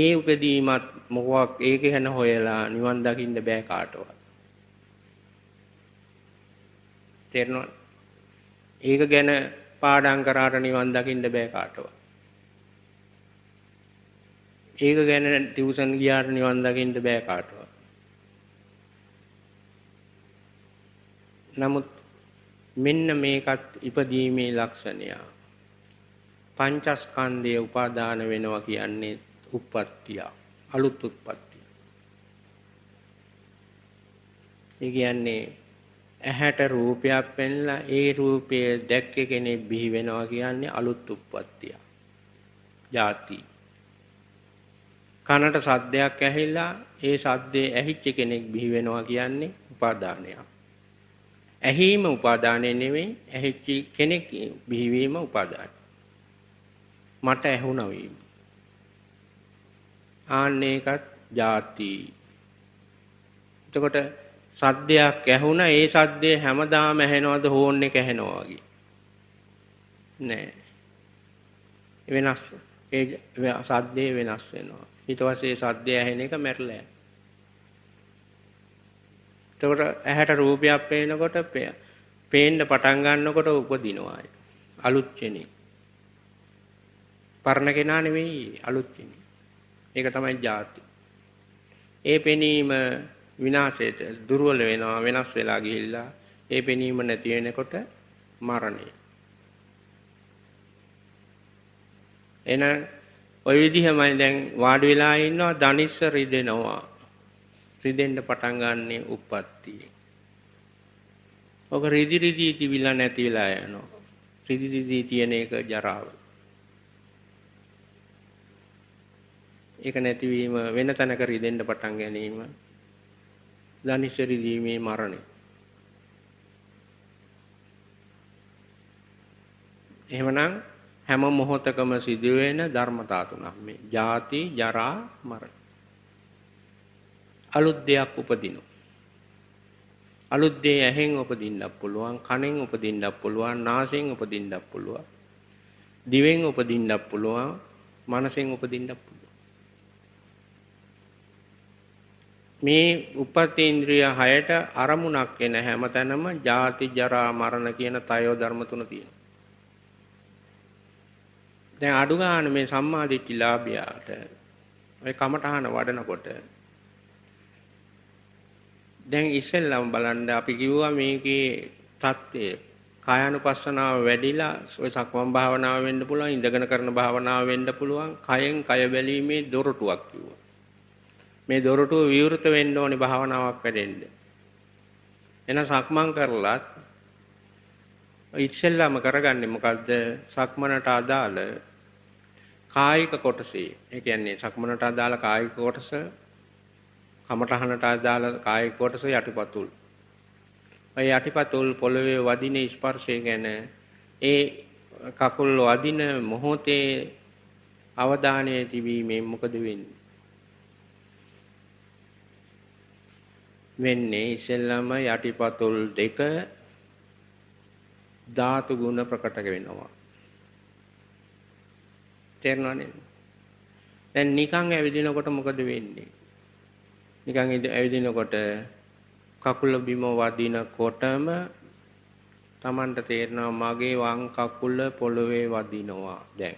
ඒ උපදීමත් මොකක් ඒක ගැන හොයලා නිවන් දකින්න බෑ කාටවත් තේරෙනවා ඒක ගැන පාඩම් කරාට නිවන් දකින්න බෑ කාටවත් ඒක ගැන ටියුෂන් ගියාට නිවන් දකින්න බෑ කාටවත් නමුත් මෙන්න මේකත් ඉපදීමේ ලක්ෂණය. පංචස්කන්ධය උපාදාන වෙනවා කියන්නේ උප්පත්තිය. අලුත් උප්පත්තිය. ඒ කියන්නේ ඇහැට රූපයක් පෙන්ලා ඒ රූපය දැක්ක කෙනෙක් බිහි වෙනවා කියන්නේ අලුත් උප්පත්තිය. ಜಾති. කනට සද්දයක් ඇහිලා ඒ සද්දේ ඇහිච්ච කෙනෙක් බිහි වෙනවා කියන්නේ උපාදානයක්. ඇහිීම උපාදානය නෙවෙයි ඇහිච්චි කෙනෙක් බිහිවීම උපාදානයි. මට ඇහුණා වීම. ආන්න ඒකත් ಜಾති. එතකොට සද්දයක් ඇහුණා ඒ සද්දේ හැමදාම ඇහෙනවද හෝන් එක ඇහෙනවා වගේ. නෑ. වෙනස් ඒ සද්දේ වෙනස් වෙනවා. ඊට පස්සේ සද්දේ ඇහෙන එක මැරලා එතකොට ඇහැට රූපයක් පේනකොට පේන්න පටන් ගන්නකොට උපදිනවායි. අලුත් කෙනෙක්. පරණ කෙනා නෙවෙයි අලුත් කෙනෙක්. ඒක තමයි ಜಾති. ඒ පෙනීම විනාශයට දුර්වල වෙනවා වෙනස් වෙලා ගිහිල්ලා ඒ පෙනීම නැති වෙනකොට මරණය. එන ওই විදිහමයි දැන් වාඩි වෙලා ඉන්නවා ධනිස්ස රිදෙනවා. රිදෙන්න පටන් ගන්නෙ උප්පත්තිය. ඔක රිදි රිදි තිබිලා නැති වෙලා යනවා. රිදි රිදි තියෙන එක ජරාව. ඒක නැතිවීම වෙන තැනක රිදෙන්න පටන් ගැනීම ධනිෂ රිදීමේ මරණය. එහෙමනම් හැම මොහොතකම සිදුවෙන ධර්මතා තුනක් මේ ජාති ජරා මරණ අලුත් දෙයක් උපදිනවා. අලුත් දේ ඇහෙන් උපදින්නත් පුළුවන්, කනෙන් උපදින්නත් පුළුවන්, නාසයෙන් උපදින්නත් පුළුවන්, දිවෙන් උපදින්නත් පුළුවන්, මනසෙන් උපදින්නත් පුළුවන්. මේ උපතේන්ද්‍රිය හයට අරමුණක් එන හැමතැනම ජාති ජරා මරණ කියන තයෝ ධර්ම තුන තියෙනවා. දැන් අඩු ගන්න මේ සම්මාදිට්ඨිලාභයට ඔය කමඨහන වඩනකොට දැන් ඉස්සෙල්ලම බලන්න අපි කිව්වා මේකේ தත්ත්වය කායानुපස්සනාව වැඩිලා ඔය සක්මන් භාවනාව වෙන්න පුළුවන් ඉඳගෙන කරන භාවනාව වෙන්න පුළුවන් කයෙන් කය බැලීමේ දොරටුවක් කිව්වා මේ දොරටුව විවෘත වෙන්න ඕනේ භාවනාවක් වැඩෙන්න. එන සක්මන් කරලත් ඉස්සෙල්ලාම කරගන්නේ මොකද්ද? සක්මනට අදාළ කායික කොටසේ. ඒ කියන්නේ සක්මනට අදාළ කායික කොටස කමටහනට අදාළ කාය කොටස යටිපතුල්. ඔය යටිපතුල් පොළවේ වදින ස්පර්ශය ගැන ඒ කකුල් වදින මොහොතේ අවධානය තිබීමෙන් මොකද වෙන්නේ? වෙන්නේ ඉස්සෙල්ලම යටිපතුල් දෙක ධාතු ගුණ ප්‍රකට වෙනවා. තේරෙනවද? දැන් නිකන් ඇවිදිනකොට මොකද වෙන්නේ? නිකන් ඇවිදිනකොට කකුල බිම වදිනකොටම Tamanට තේරෙනවා මගේ වම් කකුල පොළවේ වදිනවා දැන්.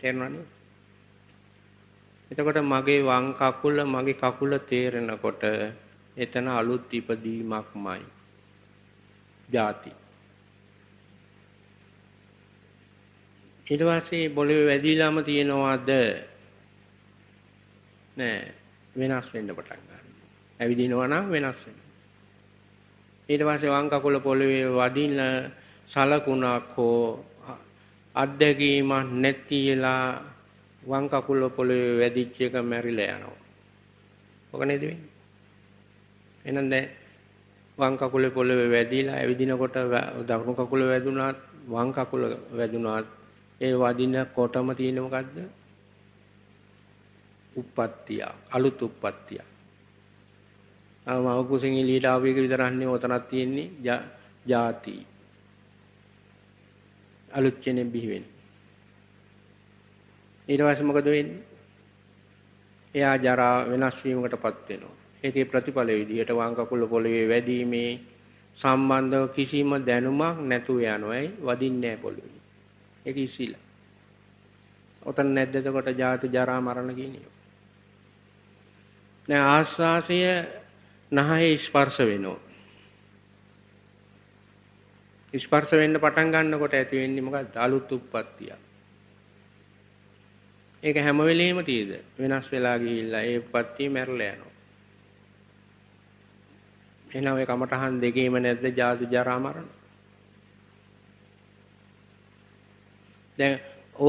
තේරෙනවනේ? එතකොට මගේ වම් කකුල මගේ කකුල තේරෙනකොට එතන අලුත් ඉපදීමක්මයි. ಜಾති. ඊට පස්සේ පොළවේ වැදිලාම තියනවාද නෑ වෙනස් වෙන්න පටන් ගන්නවා. ඇවිදිනවා නම් වෙනස් වෙනවා. ඊට පස්සේ වම් කකුල පොළවේ වදින සලකුණක් හෝ අත්දැකීමක් නැතිලා වම් කකුල පොළවේ වැදිච්ච එක මැරිලා යනවා. ඔක නේද වෙන්නේ? එහෙනම් දැන් වම් කකුල පොළවේ වැදිලා ඇවිදිනකොට දකුණු කකුල වැදුනාත් වම් කකුල වැදුනාත් ඒ වදිනකොටම තියෙන මොකද්ද? උප්පත්තිය අලුත් උප්පත්තිය. ආව මවකුසෙන් එළියට ආව එක විතරන්නේ ඔතනක් තියෙන්නේ ಜಾති. අලුත් කෙනෙක් බිහි වෙන. ඊට පස්සේ මොකද වෙන්නේ? එයා ජරා වෙනස් වීමකටපත් වෙනවා. ඒකේ ප්‍රතිඵල විදිහට වම් කකුල පොළවේ වැදීමේ සම්බන්ධව කිසිම දැනුමක් නැතුව යනවායි වදින්නේ නැහැ පොළවේ. ඒක ඉසිලා. ඔතන නැද්ද එතකොට ජාති ජරා මරණ කියන ඒවා. දැන් ආස්වාසය නහයේ ස්පර්ශ වෙනවා. ස්පර්ශ වෙන්න පටන් ගන්නකොට ඇති වෙන්නේ මොකක්ද? අලුත් උප්පත්තිය. ඒක හැම වෙලෙම තියද වෙනස් වෙලා ගිහිල්ලා ඒ උප්පත්තිය මැරලා යනවා. එහෙනම් ඒ කමටහන් දෙකේම නැද්ද ජාති ජරා මරණ? දැන්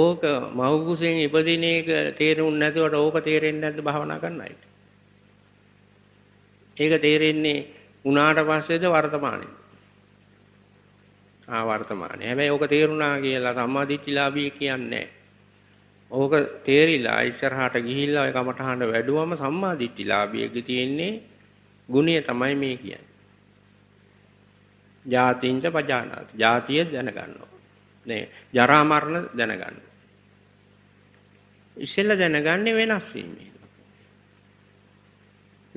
ඕක මව් කුසෙන් ඉපදින එක තේරුම් නැතුවට ඕක තේරෙන්නේ නැද්ද භාවනා කරන අයට? ඒක තේරෙන්නේ උනාට පස්සේද වර්තමානයේ. ආ වර්තමානයේ. හැබැයි ඕක තේරුණා කියලා සම්මාදිට්ඨිලාභී කියන්නේ ඕක තේරිලා ඉස්සරහට ගිහිල්ලා ඔය කමටහඬ වැඩුවම සම්මාදිට්ඨිලාභියෙක තියෙන්නේ ගුණය තමයි මේ කියන්නේ. ජාතිංච පජානාති. ජාතිය දැනගන්නවා. නේ ජරා මරණ දැනගන්නවා. ඉස්සෙල්ලා දැනගන්නේ වෙනස් වීමේ.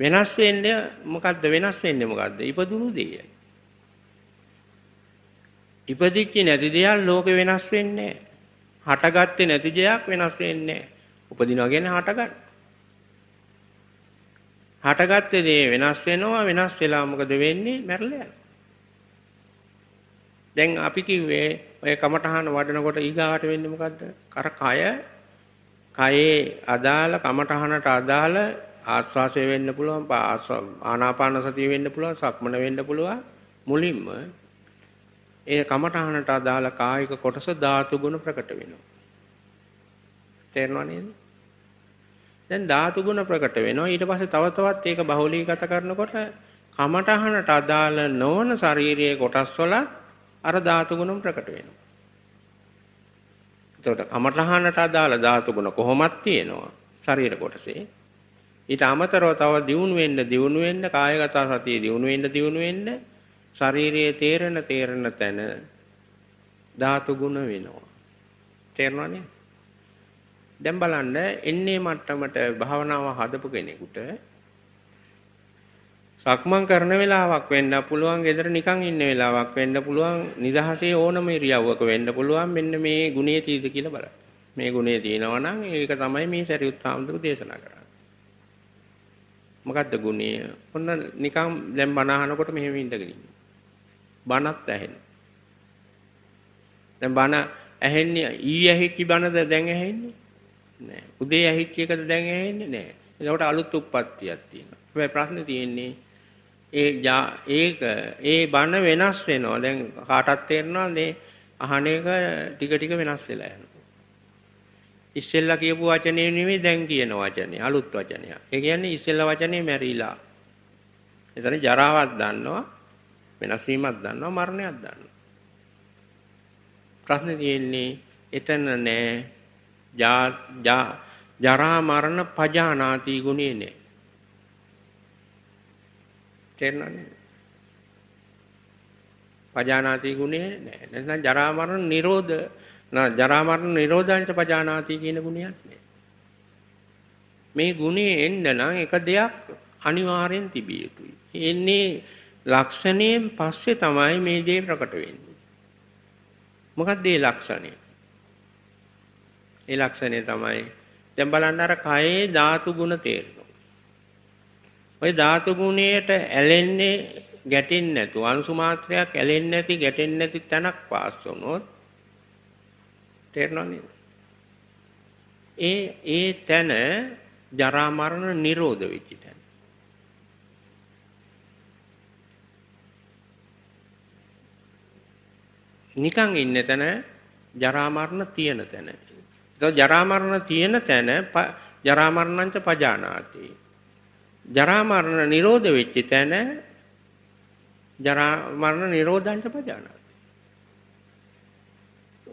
වෙනස් වෙන්නේ මොකද්ද වෙනස් වෙන්නේ මොකද්ද? ඉපදුණු දෙය. ඉපදිච්ච නැති දෙයක් ලෝකෙ වෙනස් වෙන්නේ හටගත්තේ නැති දෙයක් වෙනස් වෙන්නේ උපදිනවා කියන්නේ හටගන්න. හටගත්තේ දේ වෙනස් වෙනවා වෙනස් වෙලා මොකද වෙන්නේ? මැරලා දැන් අපි කිව්වේ ඔය කමඨහන වඩනකොට ඊගාට වෙන්නේ මොකද්ද? කර කය කයේ අදාළ කමඨහනට අදාළ ආස්වාසය වෙන්න පුළුවන් ආනාපාන සතිය වෙන්න පුළුවන් සක්මන වෙන්න පුළුවන් මුලින්ම ඒ කමඨහනට අදාළ කායික කොටස ධාතු ගුණ ප්‍රකට වෙනවා තේරෙනව නේද දැන් ධාතු ගුණ ප්‍රකට වෙනවා ඊට පස්සේ තව තවත් ඒක බහුලීගත කරනකොට කමඨහනට අදාළ නොවන ශාරීරියේ කොටස් වල අර ධාතු ගුණ ප්‍රකට වෙනවා එතකොට කමඨහනට අදාළ ධාතු ගුණ කොහොමද තියෙනවා ශරීර කොටසේ ඊට අමතරව තව දියුණු වෙන්න දියුණු වෙන්න කායගත සතිය දියුණු වෙන්න දියුණු වෙන්න ශාරීරියේ තේරෙන තේරෙන තැන ධාතු ගුණ වෙනවා තේරෙනවනේ දැන් බලන්න එන්නේ මට්ටමට භාවනාව හදපු කෙනෙකුට සක්මන් කරන වෙලාවක් වෙන්න පුළුවන් gedara නිකන් ඉන්න වෙලාවක් වෙන්න පුළුවන් නිදහසේ ඕනම ඉරියව්වක වෙන්න පුළුවන් මෙන්න මේ ගුණයේ තීද කියලා බලන්න මේ ගුණේ තියෙනවා නම් ඒක තමයි මේ සරියුත් සාමුදුරු දේශනා කරන්නේ මොකද්ද ගුණය? ඔන්න නිකම් දැන් බණ අහනකොට මෙහෙම ඉඳගෙන ඉන්න. බණත් ඇහෙන. දැන් බණ ඇහෙන්නේ ඊ ඇහිච්ච බණද දැන් ඇහෙන්නේ? නෑ. උදේ ඇහිච්ච එකද දැන් ඇහෙන්නේ නෑ. ඒකට අලුත් උප්පත්තියක් තියෙනවා. හැබැයි ප්‍රශ්නේ තියෙන්නේ ඒ ඒක ඒ බණ වෙනස් වෙනවා. දැන් කාටත් තේරෙනවා මේ අහන එක ටික ටික වෙනස් වෙලා යනවා. ඉස්සෙල්ලා කියපු වචනේ නෙමෙයි දැන් කියන වචනේ අලුත් වචනයක්. ඒ කියන්නේ ඉස්සෙල්ලා වචනේ මැරිලා. එතන ජරාවක් දන්නවා, වෙනස් වීමක් දන්නවා, මරණයක් දන්නවා. ප්‍රශ්නේ තියෙන්නේ එතන නෑ ජරා මරණ පජානාති ගුණේ නෑ. තේරෙනවද? පජානාති ගුණේ නෑ. නැත්නම් ජරා මරණ නිරෝධ ජරා මරණ නිරෝධාංච පජානාති කියන ගුණයක් නෑ. මේ ගුණේ එන්න නම් එක දෙයක් අනිවාර්යෙන් තිබිය යුතුයි. එන්නේ ලක්ෂණයෙන් පස්සේ තමයි මේ දේ ප්‍රකට වෙන්නේ. මොකක්ද ඒ ලක්ෂණය? ඒ ලක්ෂණය තමයි දැන් බලන්න අර කයේ ධාතු ගුණ තේරෙනවා. ওই ධාතු ගුණයට ඇලෙන්නේ ගැටෙන්නේ නැතු අංශු මාත්‍රයක් ඇලෙන්නේ නැති ගැටෙන්නේ නැති තැනක් පාස් වුණොත් තේරෙනවද ඒ ඒ තැන ජරා මරණ නිරෝධ වෙච්ච තැන නිකන් ඉන්න තැන ජරා මරණ තියෙන තැන. ඒතකොට ජරා මරණ තියෙන තැන ජරා මරණංච පජානාති. ජරා මරණ නිරෝධ වෙච්ච තැන ජරා මරණ නිරෝධංච පජානාති.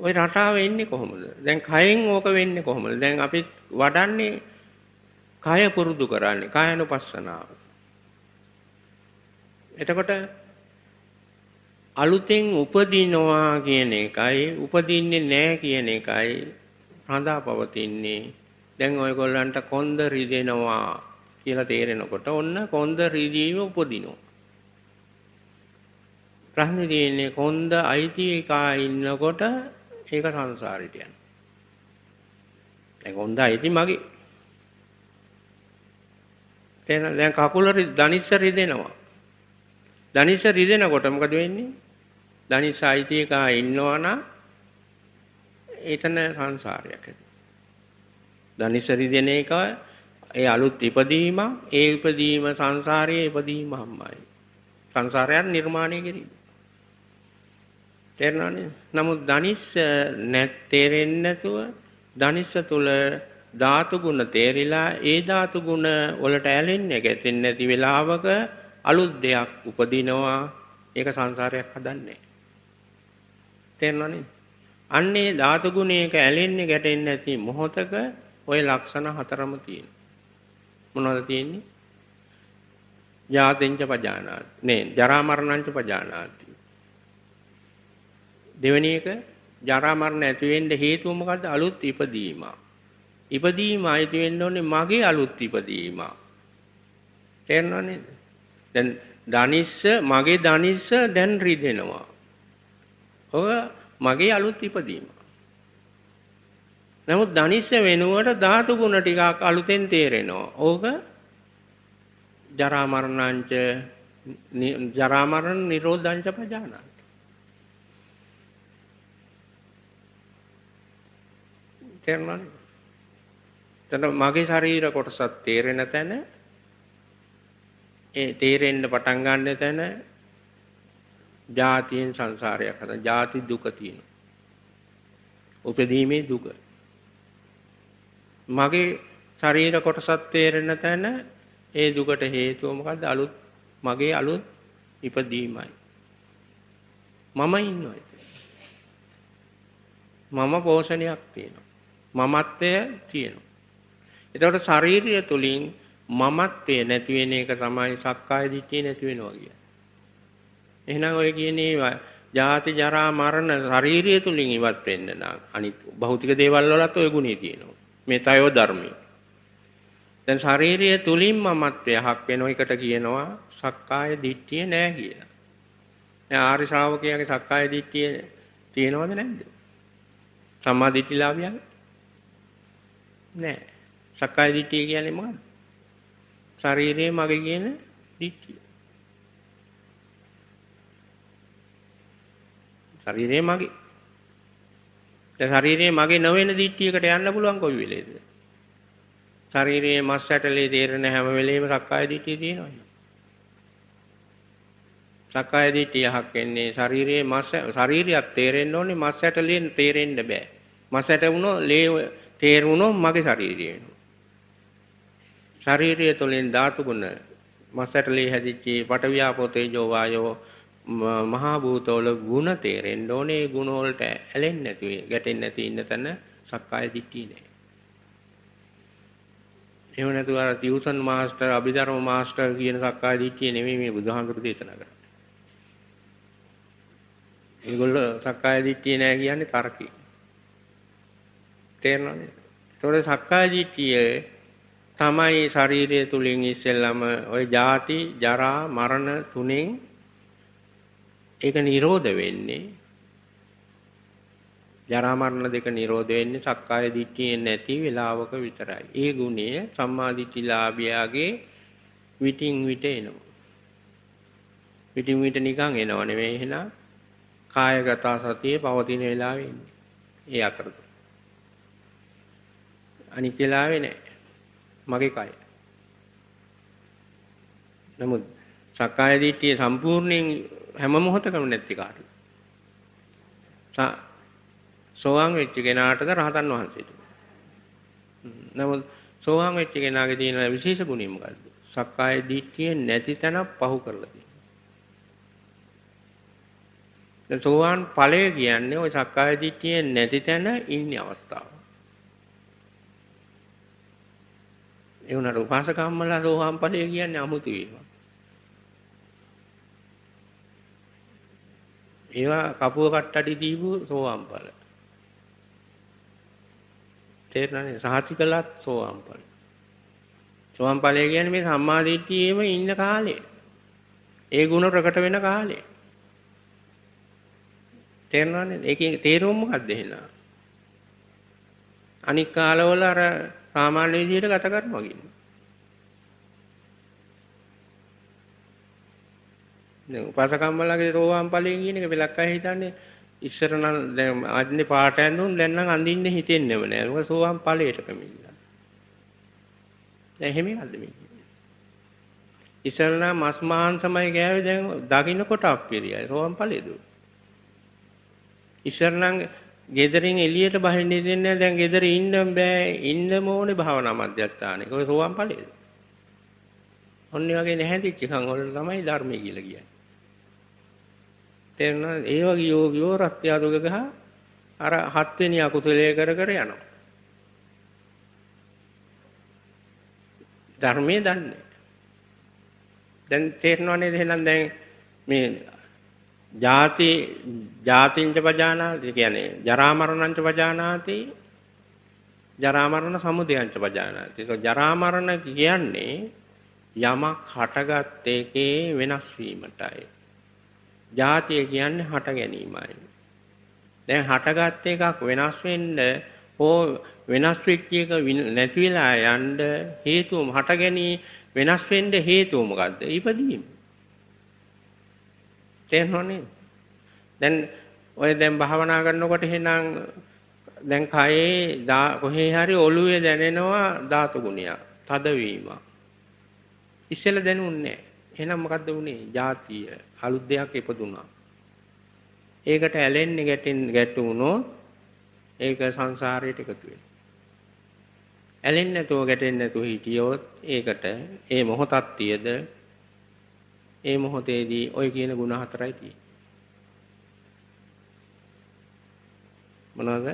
ওই රටාව එන්නේ කොහොමද? දැන් කයෙන් ඕක වෙන්නේ කොහොමද? දැන් අපි වඩන්නේ කය පුරුදු කරන්නේ කායනුපස්සනාව. එතකොට අලුතෙන් උපදිනවා කියන එකයි උපදින්නේ නැහැ කියන එකයි රඳා පවතින්නේ. දැන් ඔයගොල්ලන්ට කොන්ද රිදෙනවා කියලා තේරෙනකොට ඔන්න කොන්ද රිදීම උපදිනවා. ප්‍රශ්නේ තියෙන්නේ කොන්ද අයිති එකා ඉන්නකොට ඒක සංසාරෙට යනවා. දැන් හොඳයි ඉතින් මගේ. දැන් දැන් කකුල දනිස්ස රිදෙනවා. දනිස්ස රිදෙනකොට මොකද වෙන්නේ? දනිස්ස අයිතිකා ඉන්නවනම් එතන සංසාරයක් ඇති. දනිස්ස රිදෙන එක ඒ අලුත් ඉපදීම, ඒ ඉපදීම සංසාරයේ ඉපදීමමයි. සංසාරයන් නිර්මාණය කිරීම. තේරෙනවනේ. නමුත් ධනිස්ස නැත් තේරෙන්නේ නැතුව ධනිස්ස තුල ධාතු ගුණ තේරිලා ඒ ධාතු ගුණ වලට ඇලෙන්නේ ගැටෙන්නේ නැති වෙලාවක අලුත් දෙයක් උපදිනවා. ඒක සංසාරයක් හදන්නේ. තේරෙනවනේ. අන්නේ ධාතු ගුණයක ඇලෙන්නේ ගැටෙන්නේ නැති මොහොතක ওই ලක්ෂණ හතරම තියෙනවා. මොනවද තියෙන්නේ? ජාතෙන්ච පජානාති. නේ ජරා මරණංච පජානාති. දෙවෙනි එක ජරා මරණ ඇති වෙන්න හේතුව මොකද්ද? අලුත් ඉපදීම. ඉපදීම ඇති වෙන්න ඕනේ මගේ අලුත් ඉපදීම. තේරෙනව නේද? දැන් ධනිස්ස මගේ ධනිස්ස දැන් රිදෙනවා. ඔය මගේ අලුත් ඉපදීම. නමුත් ධනිස්ස වෙනුවට ධාතු ගුණ ටිකක් අලුතෙන් තේරෙනවා. ඕක ජරා මරණංච ජරා මරණ නිරෝධංච පජානති. තේරුණානේ. එතන මගේ ශරීර කොටසත් තේරෙන තැන ඒ තේරෙන්න පටන් ගන්න තැන ජාතියෙන් සංසාරයක් හදන ජාති දුක තියෙනවා. උපදීමේ දුක. මගේ ශරීර කොටසත් තේරෙන තැන ඒ දුකට හේතුව මොකද්ද? අලුත් මගේ අලුත් ඉපදීමයි. මම ඉන්නවා මම පෝෂණයක් තියෙනවා. මමත්වය තියෙනවා. එතකොට ශාරීරිය තුලින් මමත්වය නැති වෙන එක තමයි සක්කාය දිට්ඨිය නැති වෙනවා කියන්නේ. එහෙනම් ඔය කියන ඒවා ජාති ජරා මරණ ශාරීරිය තුලින් ඉවත් වෙන්න නම් අනිත් භෞතික දේවල් වලත් ඔය ගුණේ තියෙනවා. මේ තයෝ ධර්මී. දැන් ශාරීරිය තුලින් මමත්වය හක් වෙන එකට කියනවා සක්කාය දිට්ඨිය නෑ කියලා. දැන් ආරි ශ්‍රාවකයාගේ සක්කාය දිට්ඨිය තියෙනවද නැද්ද? සම්මා දිට්ඨිලාභියාගේ නෑ. සක්කාය දිට්ඨිය කියන්නේ මොකද්ද? ශරීරයේ මගේ කියන දිට්ඨිය. ශරීරයේ මගේ. දැන් ශරීරයේ මගේ නොවන දිට්ඨියකට යන්න පුළුවන් කොයි වෙලේද? ශරීරයේ මස් ඇටලේ තේරෙන හැම වෙලෙම සක්කාය දිට්ඨිය තියෙනවා. සක්කාය දිට්ඨියක් වෙන්නේ ශරීරයේ මස් ශරීරයක් තේරෙන්න ඕනේ මස් ඇටලෙන් තේරෙන්න බෑ. මස් ඇට වුණොත් ලේ තේරුණොත් මගේ ශරීරය වෙනවා. ශරීරය තුළින් ධාතු ගුණ මස්සටලේ හැදිච්ච පටවියාපෝ තේජෝ වායෝ මහා භූතවල ಗುಣ තේරෙන්න ඕනේ ಗುಣ වලට ඇලෙන්නේ නැතුව ගැටෙන්නේ නැති ඉන්න තැන සක්කාය දිට්ඨිය නෑ. එහෙම නැතුව අර ටියුෂන් මාස්ටර් අභිධර්ම මාස්ටර් කියන සක්කාය දිට්ඨිය නෙමෙයි මේ බුදුහාමුදුරු දේශනා කරන්නේ. ඒගොල්ලෝ සක්කාය දිට්ඨිය නෑ කියන්නේ තරකේ. තේරෙනවද? ඒතකොට සක්කාය දිට්ඨිය තමයි ශරීරය තුලින් ඉස්සෙල්ලම ওই ජාති, ජරා, මරණ තුනෙන් ඒක නිරෝධ වෙන්නේ. ජරා මරණ දෙක නිරෝධ වෙන්නේ සක්කාය දිට්ඨිය නැති වෙලාවක විතරයි. ඒ ගුණය සම්මා දිට්ඨිලාභියාගේ විටින් විට එනවා. විටින් විට නිකන් එනව නෙවෙයි එහෙනම් කායගත සතිය පවතින වෙලාවෙ ඉන්නේ. ඒ අතරතුර අනිත් වෙලාවේ නෑ. මගේ කය. නමුත් සක්කාය දිට්ඨිය සම්පූර්ණයෙන් හැම මොහොතකම නැති කාටද? සෝවාන් වෙච්ච කෙනාටද රහතන් වහන්සේට. නමුත් සෝවාන් වෙච්ච කෙනාගේ තියෙන විශේෂ ගුණය මොකද්ද? සක්කාය දිට්ඨිය නැති තැන පහු කරලා තියෙනවා. දැන් සෝවාන් ඵලය කියන්නේ ওই සක්කාය දිට්ඨිය නැති තැන ඉන්නේ අවස්ථාව. ඒ උනාට උපාසකම්මලා සෝහම් ඵලය කියන්නේ අමුතු ඒවා. ඒවා කපුව කට්ටඩි දීපු සෝහම් ඵල. තේරෙනවනේ සහතිකලත් සෝහම් ඵල. සෝහම් ඵලය කියන්නේ මේ සම්මා දිට්ඨියේම ඉන්න කාලේ. ඒ ගුණ ප්‍රකට වෙන කාලේ. තේරෙනවනේ ඒකේ තේරුම මොකක්ද එහෙනම්? අනික් කාලවල අර සාමාන්‍ය විදිහට ගත කරනවා කියන්නේ. දැන් උපසකම්මලගේ සෝවාන් ඵලයෙන් කියන එක වෙලක් අය හිතන්නේ ඉස්සර නම් දැන් අදින්නේ පාට ඇඳුම් දැන් නම් අඳින්න හිතෙන්නේම නෑ. මොකද සෝවාන් ඵලයට කැමිලා. දැන් එහෙම නේද මේ? ඉස්සර නම් මස් මාංශමයි ගෑවේ දැන් දකින්න කොට අප්පිරියයි. සෝවාන් ඵලයේද? ඉස්සර නම් ගෙදරින් එළියට බහින්න දෙන්නේ නැහැ. දැන් ගෙදර ඉන්න බෑ. ඉන්න ඕනේ භාවනා මධ්‍යස්ථානේ. ඒක සෝවාන් ඵලයේද? ඔන්න වගේ නැහැදිච්ච කන් වල තමයි ධර්මය කියලා කියන්නේ. තේරුණා? ඒ වගේ යෝගියෝ රත්ත්‍ය අරුග ගහ අර හත්වෙනි අකුසලයේ කර කර යනවා. ධර්මයේ දන්නේ. දැන් තේරෙනවනේ එහෙනම් දැන් මේ ජාති ජාතිංච පජානාති කියන්නේ ජරා මරණංච පජානාති ජරා මරණ සමුදයංච පජානාති. ඒක ජරා මරණ කියන්නේ යමක් හටගත් එකේ වෙනස් වීමටයි. ජාතිය කියන්නේ හට ගැනීමයි. දැන් හටගත් එකක් වෙනස් වෙන්න හෝ වෙනස් වෙච්ච එක නැති වෙලා යන්න හේතුව හට ගැනීම වෙනස් වෙන්න හේතුව මොකද්ද? ඉපදීම. තේරෙනව නේද? දැන් ඔය දැන් භාවනා කරනකොට එහෙනම් දැන් කයේ කොහේ හරි ඔළුවේ දැනෙනවා ධාතු ගුණයක්, තදවීම. ඉස්සෙල්ලා දැනුන්නේ නැහැ. එහෙනම් මොකද්ද වුනේ? ಜಾතිය අලුත් දෙයක් ඉපදුනා. ඒකට ඇලෙන්නේ ගැටෙන් ගැටුණොත් ඒක සංසාරයට එකතු වෙනවා. ඇලෙන්නේ නැතුව ගැටෙන්නේ නැතුව හිටියොත් ඒකට ඒ මොහොතක් තියද ඒ මොහොතේදී ඔය කියන ಗುಣ හතරයි තියෙන්නේ. මොනවද?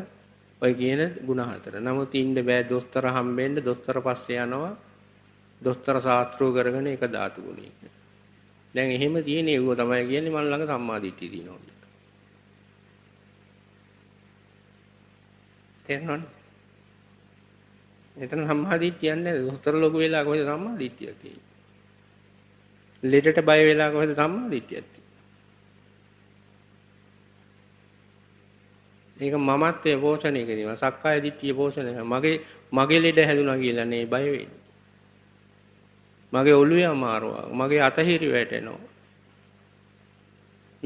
ඔය කියන ಗುಣ හතර. නමුත් ඉන්න බෑ දොස්තර හම්බෙන්න දොස්තර පස්සේ යනවා. දොස්තර සාත්‍රු කරගෙන එක ධාතු ගුණයක. දැන් එහෙම තියෙන ඒව තමයි කියන්නේ මන් ළඟ සම්මාදිට්ඨිය තියෙනවා. තේරෙනවනේ. එතන සම්මාදිට්ඨිය කියන්නේ දොස්තර ලොකු වෙලා කොහෙද සම්මාදිට්ඨිය කියන්නේ? ලෙඩට බය වෙලා කොහෙද සම්මා දිට්ඨියක් තියෙන්නේ ඒක මමත්වයේ පෝෂණය කිරීම සක්කාය දිට්ඨිය පෝෂණය මගේ මගේ ලෙඩ හැදුනා කියලා නේ බය මගේ ඔළුවේ අමාරුවා මගේ අතහිරි වැටෙනවා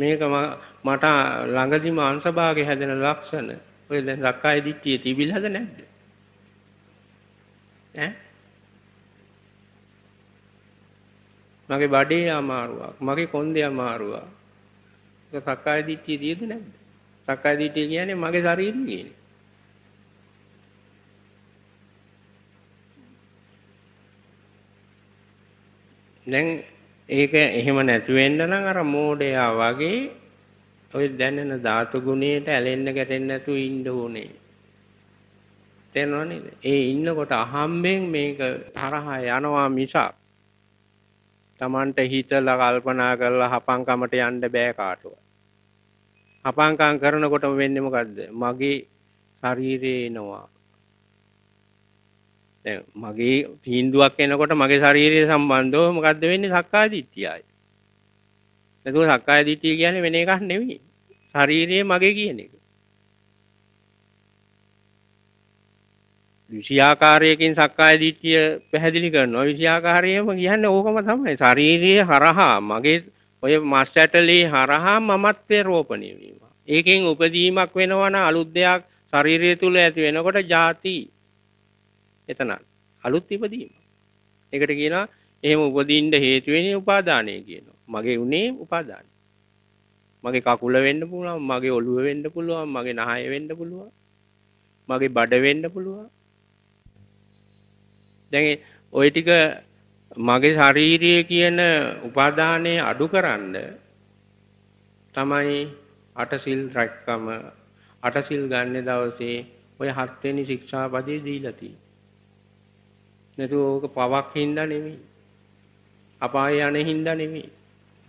මේක මට ළඟදිම අංශභාගේ හැදෙන ලක්ෂණ ඔය දැන් සක්කාය දිට්ඨිය තිබිලාද නැද්ද ඈ මගේ බඩේ අමාරුවක්, මගේ කොන්දේ අමාරුවක්. ඒක සක්කාය දිට්ඨිය තියද නැද්ද? සක්කාය දිට්ඨිය කියන්නේ මගේ ශරීරය කියන්නේ. දැන් ඒක එහෙම නැති වෙන්න නම් අර මෝඩයා වගේ ඔය දැනෙන ධාතු ගුණයට ඇලෙන්න ගැටෙන්න නැතුව ඉන්න ඕනේ. තේරෙනව නේද? ඒ ඉන්නකොට අහම්බෙන් මේක තරහා යනවා මිසක් Tamanට හිතලා කල්පනා කරලා හපංකමට යන්න බෑ කාටවත්. හපංකම් කරනකොටම වෙන්නේ මොකද්ද? මගේ ශරීරේ එනවා. දැන් මගේ තීන්දුවක් එනකොට මගේ ශරීරය සම්බන්ධව මොකද්ද වෙන්නේ? සක්කාය දිට්ඨියයි. එතකොට සක්කාය දිට්ඨිය කියන්නේ වෙන එකක් නෙවෙයි. ශරීරය මගේ කියන එක. විෂයාකාරයකින් සක්කාය දිට්ඨිය පැහැදිලි කරනවා විෂයාකාරයම කියන්නේ ඕකම තමයි ශාරීරියේ හරහා මගේ ඔය මස් ඇටලේ හරහා මමත්වේ රෝපණය වීම ඒකෙන් උපදීමක් වෙනවා නම් අලුත් දෙයක් ශරීරය තුල ඇති වෙනකොට ಜಾති එතන අලුත් ඉපදීම ඒකට කියනවා එහෙම උපදින්න හේතු වෙන්නේ උපාදානය කියනවා මගේ උනේ උපාදානය මගේ කකුල වෙන්න පුළුවන් මගේ ඔළුව වෙන්න පුළුවන් මගේ නහය වෙන්න පුළුවන් මගේ බඩ වෙන්න පුළුවන් දැන් ওই ටික මගේ ශාරීරිය කියන උපාදානය අඩු කරන්න තමයි අටසිල් රැක්කම අටසිල් ගන්න දවසේ ඔය හත් වෙනි ශික්ෂාපදේ දීලා තියෙන්නේ. නැතු ඕක පවක් හින්දා නෙමෙයි. අපාය යන හින්දා නෙමෙයි.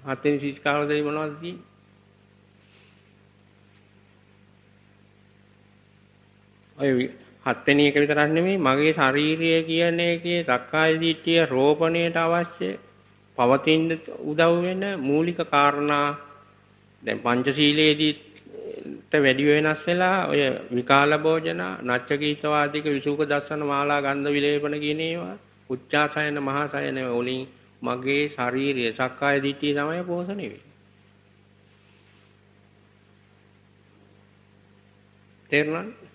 හත් වෙනි ශික්ෂාපදේ මොනවද තියෙන්නේ? ඔය හත්වෙනි එක විතරක් නෙමෙයි මගේ ශාරීරිය කියන එකේ සක්කාය දිට්ඨිය රෝපණයට අවශ්‍ය පවතින උදව් වෙන මූලික කාරණා දැන් පංචශීලයේදීට වැඩි වෙනස් වෙලා ඔය විකාල භෝජන නච්ච ගීතවාදීක විසුක දස්සන මාලා ගන්ධ විලේපන කියන ඒවා උච්චාසයන මහාසයන වලින් මගේ ශාරීරිය සක්කාය දිට්ඨිය තමයි පෝෂණය වෙන්නේ තේරුණාද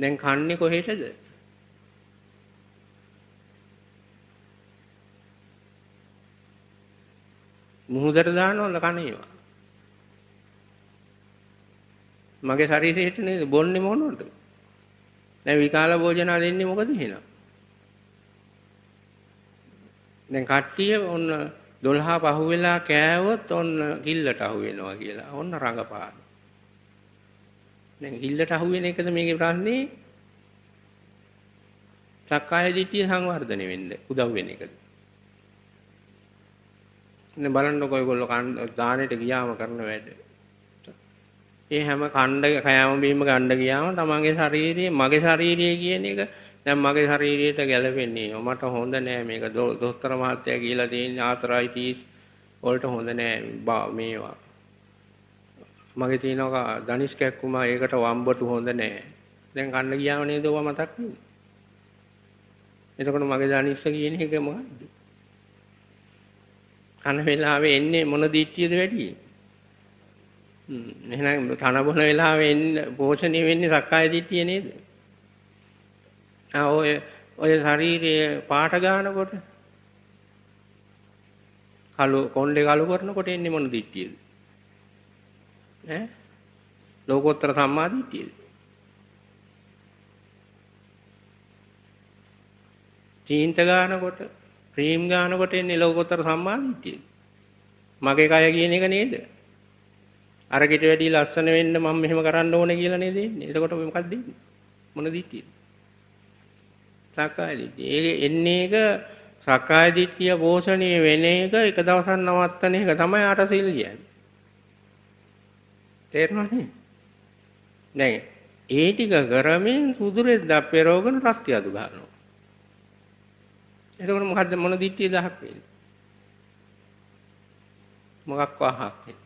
දැන් කන්නේ කොහෙටද? මුහුදට දානවද කණේවා? මගේ ශරීරයට නේද බොන්නේ මොනවද? දැන් විකාල භෝජන දෙන්නේ මොකද එහෙනම්? දැන් කට්ටිය ඔන්න 12 පහුවෙලා කෑවොත් ඔන්න කිල්ලට අහු වෙනවා කියලා. ඔන්න රඟපාන. දැන් හිල්ලට අහුවෙන එකද මේකේ ප්‍රශ්නේ? සක්කාය දිට්ඨිය සංවර්ධනය වෙන්න උදව් වෙන එකද? ඉතින් බලන්නකො ඔයගොල්ලෝ දානෙට ගියාම කරන වැඩ. ඒ හැම කණ්ඩ කෑම බීම ගන්න ගියාම තමන්ගේ ශාරීරියේ මගේ ශාරීරියේ කියන එක දැන් මගේ ශරීරයට ගැළපෙන්නේ නෑ. මට හොඳ නෑ මේක. දොස්තර මහත්තයා කියලා දෙන ආතරයිටිස් වලට හොඳ නෑ මේවා. මගේ තියෙනවා ධනිස් කැක්කුමා ඒකට වම්බටු හොඳ නෑ. දැන් කන්න ගියාම නේද ඔවා මතක් වෙන්නේ. එතකොට මගේ ධනිස්ස කියන එක මොකද්ද? කන වෙලාවේ එන්නේ මොන දිට්ටියද වැඩි? එහෙනම් කන බොන වෙලාවේ එන්නේ පෝෂණය වෙන්නේ සක්කාය දිට්ටිය නේද? ආ ඔය ඔය ශරීරයේ පාට ගන්නකොට කලු කොණ්ඩේ කලු කරනකොට එන්නේ මොන දිට්ටියද? ඈ ලෝකෝත්තර සම්මා දිට්ඨියද? තීන්ත ගානකොට, ප්‍රීම් ගානකොට එන්නේ ලෝකෝත්තර සම්මා දිට්ඨියද? මගේ කය කියන එක නේද? අරකට වැඩි ලස්සන වෙන්න මම මෙහෙම කරන්න ඕනේ කියලා නේද එන්නේ. එතකොට මොකක්ද දෙන්නේ? මොන දිට්ඨියද? සක්කාය දිට්ඨිය. ඒක එන්නේ එක සක්කාය දිට්ඨිය පෝෂණය වෙන එක එක දවසක් නවත්තන එක තමයි අටසිල් කියන්නේ. තේරෙනවනේ. දැන් ඒ ටික කරමින් සුදුරෙද්ද පෙරෝගන රත්ති අදු ගන්නවා. එතකොට මොකද්ද මොන දිට්ටිය දහක් වෙන්නේ? මොකක් වහක් වෙන්නේ?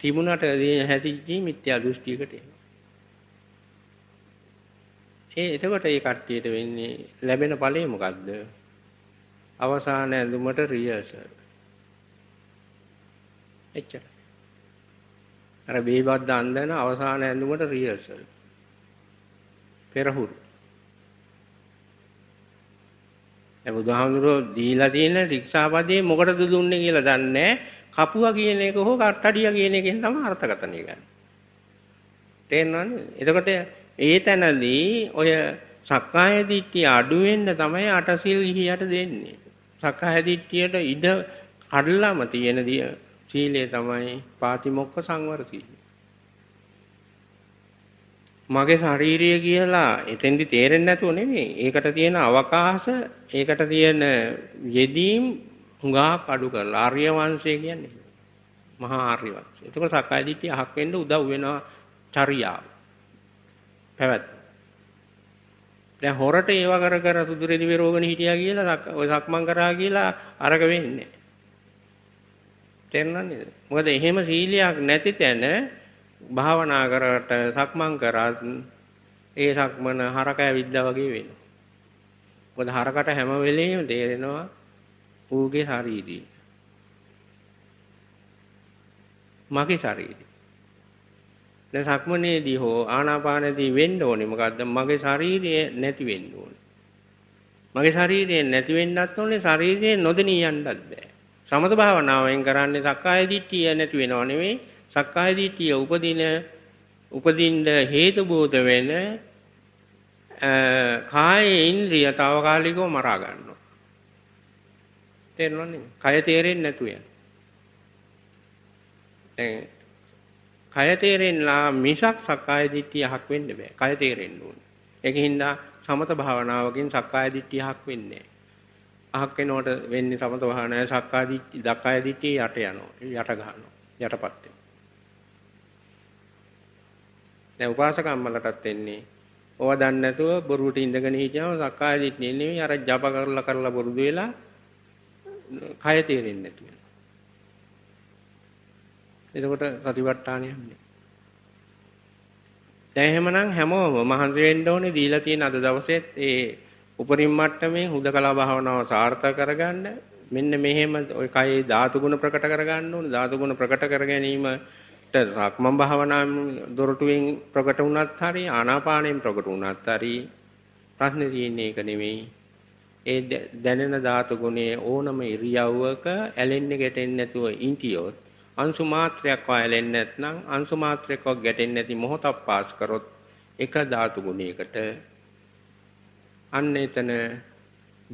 තිබුණට හැදිච්ච මිත්‍යා දෘෂ්ටියකට එනවා. ඒ එතකොට ඒ කට්ටියට වෙන්නේ ලැබෙන ඵලය මොකද්ද? අවසාන ඇඳුමට රියර්සල්. එච්චර. අර බේබද්ද අන්දන අවසාන ඇඳුමට රියර්සල්. පෙරහුරු. ඒ බුදුහාමුදුරෝ දීලා තියෙන ශික්ෂාපදේ මොකටද දුන්නේ කියලා දන්නේ නැහැ. කපුවා කියන එක හෝ කට්ටඩිය කියන එකෙන් තමයි අර්ථකථනය ගන්න. තේරෙනවනේ? එතකොට ඒ තැනදී ඔය සක්කාය දිට්ඨිය අඩු වෙන්න තමයි අටසිල් ගිහියට දෙන්නේ. සක්කාය දිට්ඨියට ඉඩ කඩලාම තියෙන සීලය තමයි පාතිමොක්ක සංවර මගේ ශාරීරිය කියලා එතෙන්දි තේරෙන්නේ නැතුව නෙමෙයි. ඒකට තියෙන අවකාශ, ඒකට තියෙන යෙදීම් හුඟා අඩු කරලා ආර්ය වංශය කියන්නේ මහා ආර්ය වංශය. එතකොට සක්කාය දිට්ඨිය අහක් වෙන්න උදව් වෙනවා චර්යාව. පැවැත්ම. දැන් හොරට ඒව කර කර සුදුරෙදි වෙරෝගන හිටියා කියලා ඔය සක්මන් කරා කියලා අරග වෙන්නේ තේරෙනවද? මොකද එහෙම සීලයක් නැති තැන භාවනා කරාට සක්මන් කරත් ඒ සක්මන හරක ඇවිද්දා වගේ වෙනවා. මොකද හරකට හැම වෙලෙම තේරෙනවා ඌගේ ශරීරය. මගේ ශරීරය. දැන් සක්මනේදී හෝ ආනාපානේදී වෙන්න ඕනේ මොකද්ද? මගේ ශරීරය නැති වෙන්න ඕනේ. මගේ ශරීරය නැති වෙන්නත් ඕනේ ශරීරය නොදෙනී යන්නත් බෑ. සමත භාවනාවෙන් කරන්නේ සක්කාය දිට්ඨිය නැති වෙනව නෙවෙයි සක්කාය දිට්ඨිය උපදින උපදින්න හේතු බෝධ වෙන කාය ඉන්ද්‍රිය తాවකාලිකව මරා ගන්නවා තේරෙනවද කය තේරෙන්නේ නැතු යන දැන් කය තේරෙන්නලා මිසක් සක්කාය දිට්ඨිය හක් වෙන්න බෑ කය තේරෙන්න ඕනේ ඒකින්ද සමත භාවනාවකින් සක්කාය දිට්ඨිය හක් වෙන්නේ අහක් වෙනවට වෙන්නේ සමත වහනය සක්කාදි දක්කාය දිට්ඨිය යට යනවා යට ගන්නවා යටපත් වෙනවා දැන් උපාසකම්මලටත් එන්නේ ඕවා දන්නේ නැතුව බොරුවට ඉඳගෙන හිටියම සක්කාය දිට්ඨිය නෙමෙයි අර ජප කරලා කරලා බොරුදු වෙලා කය තේරෙන්නේ නැතු වෙනවා එතකොට සතිවට්ටාණය යන්නේ දැන් එහෙමනම් හැමෝම මහන්සි වෙන්න ඕනේ දීලා තියෙන අද දවසේත් ඒ උපරිම මට්ටමේ හුදකලා භාවනාව සාර්ථක කරගන්න මෙන්න මෙහෙම ඔය කයේ ධාතු ගුණ ප්‍රකට කරගන්න ඕනේ ධාතු ගුණ ප්‍රකට කර ගැනීමට සක්මන් භාවනාවෙන් දොරටුවෙන් ප්‍රකට වුණත් හරි ආනාපාණයෙන් ප්‍රකට වුණත් හරි ප්‍රශ්නේ තියෙන්නේ ඒක නෙමෙයි ඒ දැනෙන ධාතු ගුණයේ ඕනම ඉරියව්වක ඇලෙන්නේ ගැටෙන්නේ නැතුව ඉන්ටියොත් අංශු මාත්‍රයක් වයලෙන්නේ නැත්නම් අංශු මාත්‍රයක් ගැටෙන්නේ නැති මොහොතක් පාස් කරොත් එක ධාතු ගුණයකට අන්න එතන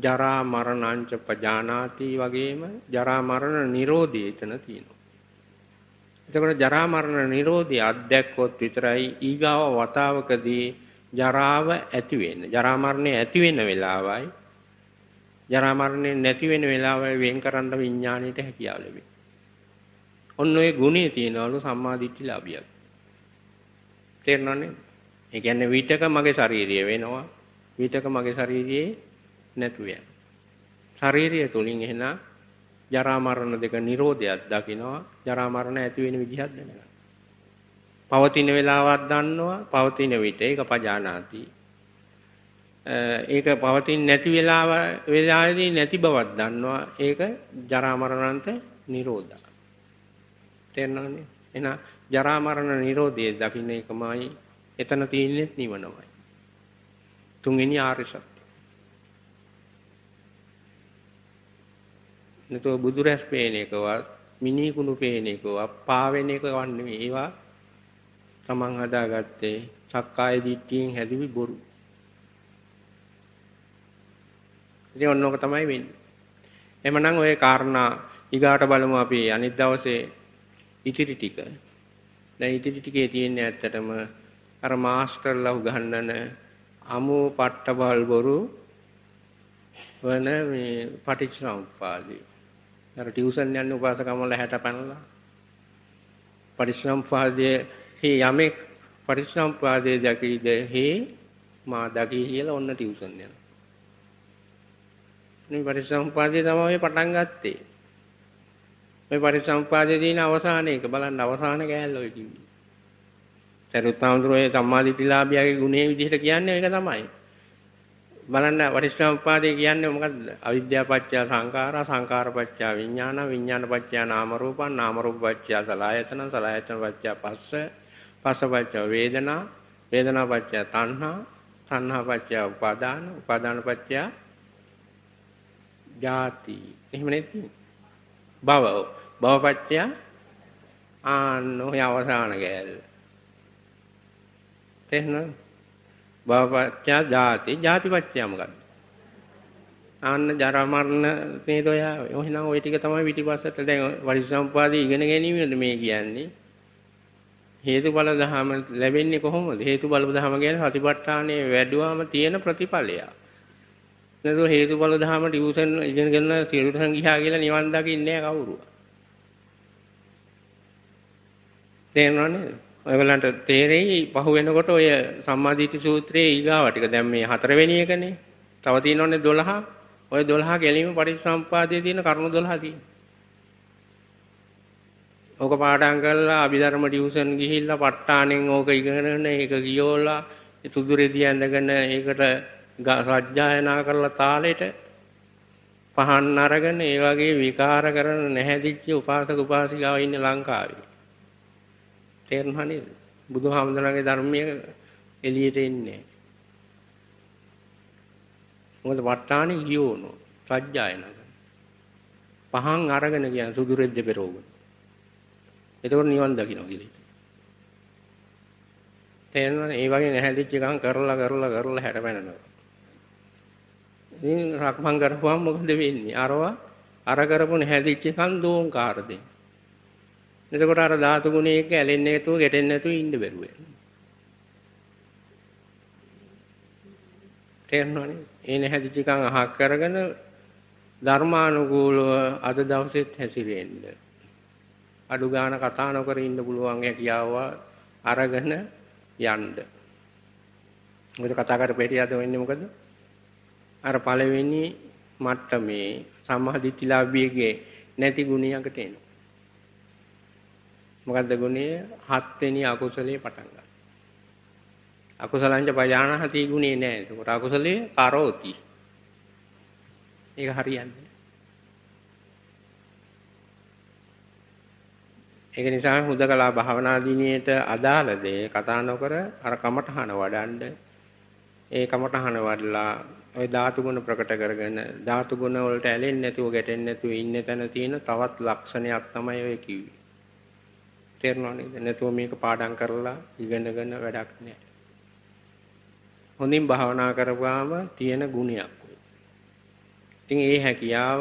ජරා මරණංච පජානාති වගේම ජරා මරණ නිරෝධය එතන තියෙනවා. එතකොට ජරා මරණ නිරෝධය අත්දැක්කොත් විතරයි ඊගාව වතාවකදී ජරාව ඇති වෙන. ජරා මරණය ඇති වෙන වෙලාවයි ජරා මරණය නැති වෙන වෙලාවයි වෙන් කරන්න විඥාණයට හැකියාව ලැබෙන්නේ. ඔන්න ඔය ගුණේ තියෙනවලු සම්මාදිට්ඨිලාභියක්. තේරෙනවනේ? ඒ කියන්නේ විිටක මගේ ශාරීරිය වෙනවා විතක මගේ ශාරීරියේ නැතුව යන ශාරීරිය තුලින් එන ජරා මරණ දෙක නිරෝධයක් දකිනවා ජරා මරණ ඇති වෙන විදිහක් දැනගන්න පවතින වෙලාවක් දන්නවා පවතින විට ඒක පජානාති ඒක පවතින නැති වෙලාව වෙලාවේදී නැති බවක් දන්නවා ඒක ජරා මරණන්ත නිරෝධා තේරෙනවනේ එහෙනම් ජරා මරණ නිරෝධයේ දකින්න එකමයි එතන තියෙන්නේ නිවනමයි තුන්වෙනි ආර්ය සත්‍ය. නතෝ බුදු රැස් පේන එකවත් මිනී කුණු පේන එකවත් පාවෙන එකවත් නෙමෙයි. ඒවා තමන් හදාගත්තේ සක්කාය දිට්ඨියෙන් හැදිවි බොරු. ඉතින් ඔන්න ඕක තමයි වෙන්නේ. එමනම් ওই කාරණා ඊගාට බලමු අපි අනිත් දවසේ ඉතිරි ටික. දැන් ඉතිරි ටිකේ තියෙන්නේ ඇත්තටම අර මාස්ටර්ලා උගන්වන අමෝ පට්ටබල් බොරු වන මේ පටිච්චසමුප්පාදේ. අර ටියුෂන් යන උපාසකමල 60 පැනලා පටිච්චසමුප්පාදයේ හේ යමෙක් පටිච්චසමුප්පාදයේ දැකීද හේ මා දකී කියලා ඔන්න ටියුෂන් යනවා. මේ පරිසම්පාදේ තමයි පටන් ගත්තේ. මේ පරිසම්පාදේ තියෙන අවසාන එක බලන්න අවසාන කෑල්ල ඔය කිව්වේ. සරුත් හාමුදුරුවෝ සම්මාදිටිලාභියාගේ ගුණේ විදිහට කියන්නේ ඒක තමයි. බලන්න වරිස්සම්පාදේ කියන්නේ මොකද්ද? අවිද්‍යාපච්චය සංඛාරා සංඛාරපච්චය විඥාන විඥානපච්චය නාම රූපං නාම රූපපච්චය සලආයතන සලආයතනපච්චය පස්ස පස්සපච්චය වේදනා වේදනාපච්චය තණ්හා තණ්හාපච්චය උපාදාන උපාදානපච්චය ජාති එහෙම නේද භව භවපච්චය ආනෝ යවසාන ගැල්ල තේරෙනවද? භවපච්චා ජාති ජාතිපච්චා මොකද්ද? ආන්න ජරා මරණ නේද ඔයා? ඔහෙනම් ওই ටික තමයි පිටිපස්සට දැන් වරිසම්පාදී ඉගෙන ගැනීමද මේ කියන්නේ? හේතුඵල ධහම ලැබෙන්නේ කොහොමද? හේතුඵල ධහම කියන්නේ සතිපට්ඨානයේ වැඩුවාම තියෙන ප්‍රතිඵලය. නේද හේතුඵල ධහම ටියුෂන් ඉගෙන ගන්න තිරුසන් ගියා කියලා නිවන් දකින්නේ නැහැ කවුරුවා. තේරෙනවද? ඔයගලන්ට තේරෙයි පහු වෙනකොට ඔය සම්මාදිට්ඨි සූත්‍රයේ ඊගාව ටික දැන් මේ හතරවෙනි එකනේ. තව තියෙනවනේ 12. ඔය 12 ගැලීම පරිසම්පාදයේ තියෙන කරුණු 12 තියෙනවා. ඕක පාඩම් කරලා අභිධර්ම ටියුෂන් ගිහිල්ලා ප ဋ ාණෙන් ඕක ඉගෙනගෙන ඒක ගියෝලා සුදුරෙදි ඇඳගෙන ඒකට සජ්ජායනා කරලා තාලෙට පහන් අරගෙන ඒ වගේ විකාර කරන නැහැදිච්ච උපාසක උපාසිකාව ඉන්නේ ලංකාවේ. තේරුණා නේද? බුදුහාමුදුරන්ගේ ධර්මය එළියට එන්නේ මොකද වට්ටානේ යෝනෝ සජ්ජායන පහන් අරගෙන කියන සුදු රෙද්ද පෙරෝග. එතකොට නිවන් දකින්න කියලා. තේරෙනවනේ ඒ වගේ නැහැදිච්ච ගමන් කරලා කරලා කරලා හැට පැනනවා. ඉතින් රක්මන් කරපුවාම මොකද වෙන්නේ? අරවා අර කරපු නැහැදිච්ච ගමන් දෝංකාර දෙන්නේ. එතකොට අර ධාතු ගුණේ එක ඇලෙන්නේ නැතුව ගැටෙන්නේ නැතුව ඉන්න බැරුව යනවා. තේරෙනවනේ? ඒ නැහැදිචිකන් අහක් කරගෙන ධර්මානුකූලව අද දවසෙත් හැසිරෙන්න. අඩු ගාන කතා නොකර ඉන්න පුළුවන් හැකියාව අරගෙන යන්න. මොකද කතා කරපු හැටි අද වෙන්නේ මොකද? අර පළවෙනි මට්ටමේ සම්මාදිට්ඨිලාභියේගේ නැති ගුණයකට එනවා. මොකද්ද ගුණය? හත්වෙනි අකුසලයේ පටන් ගන්න. අකුසලංච පජානහති ගුණේ නෑ. ඒකට අකුසලයේ කරෝති. ඒක හරියන්නේ. ඒක නිසා හුදකලා භාවනා දිනියට අදාළ දේ කතා නොකර අර කමඨහන වඩන්ඩ ඒ කමඨහන වඩලා ওই ධාතු ගුණ ප්‍රකට කරගෙන ධාතු ගුණ වලට ඇලෙන්නේ නැතුව ගැටෙන්නේ නැතුව ඉන්න තැන තියෙන තවත් ලක්ෂණයක් තමයි ඔය කිව්වේ තේරෙනව නේද? නැතුව මේක පාඩම් කරලා ඉගෙනගෙන වැඩක් නෑ. හොඳින් භාවනා කරපුවාම තියෙන ගුණයක් ඔය. ඉතින් ඒ හැකියාව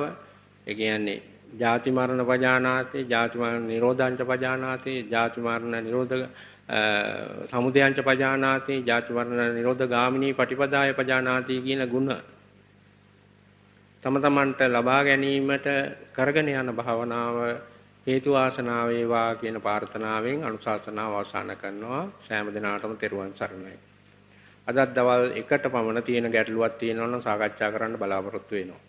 ඒ කියන්නේ ජාති මරණ පජානාතේ ජාති මරණ නිරෝධාංච පජානාතේ ජාති මරණ නිරෝධ සමුදයංච පජානාතේ ජාති මරණ නිරෝධ ගාමිනී පටිපදාය පජානාති කියන ගුණ තම තමන්ට ලබා ගැනීමට කරගෙන යන භාවනාව හේතු වාසනා වේවා කියන ප්‍රාර්ථනාවෙන් අනුශාසනාව අවසන් කරනවා සෑම දිනාටම තෙරුවන් සරණයි. අදත් දවල් 1ට පමණ තියෙන ගැටලුවක් තියෙනවා නම් සාකච්ඡා කරන්න බලාපොරොත්තු වෙනවා.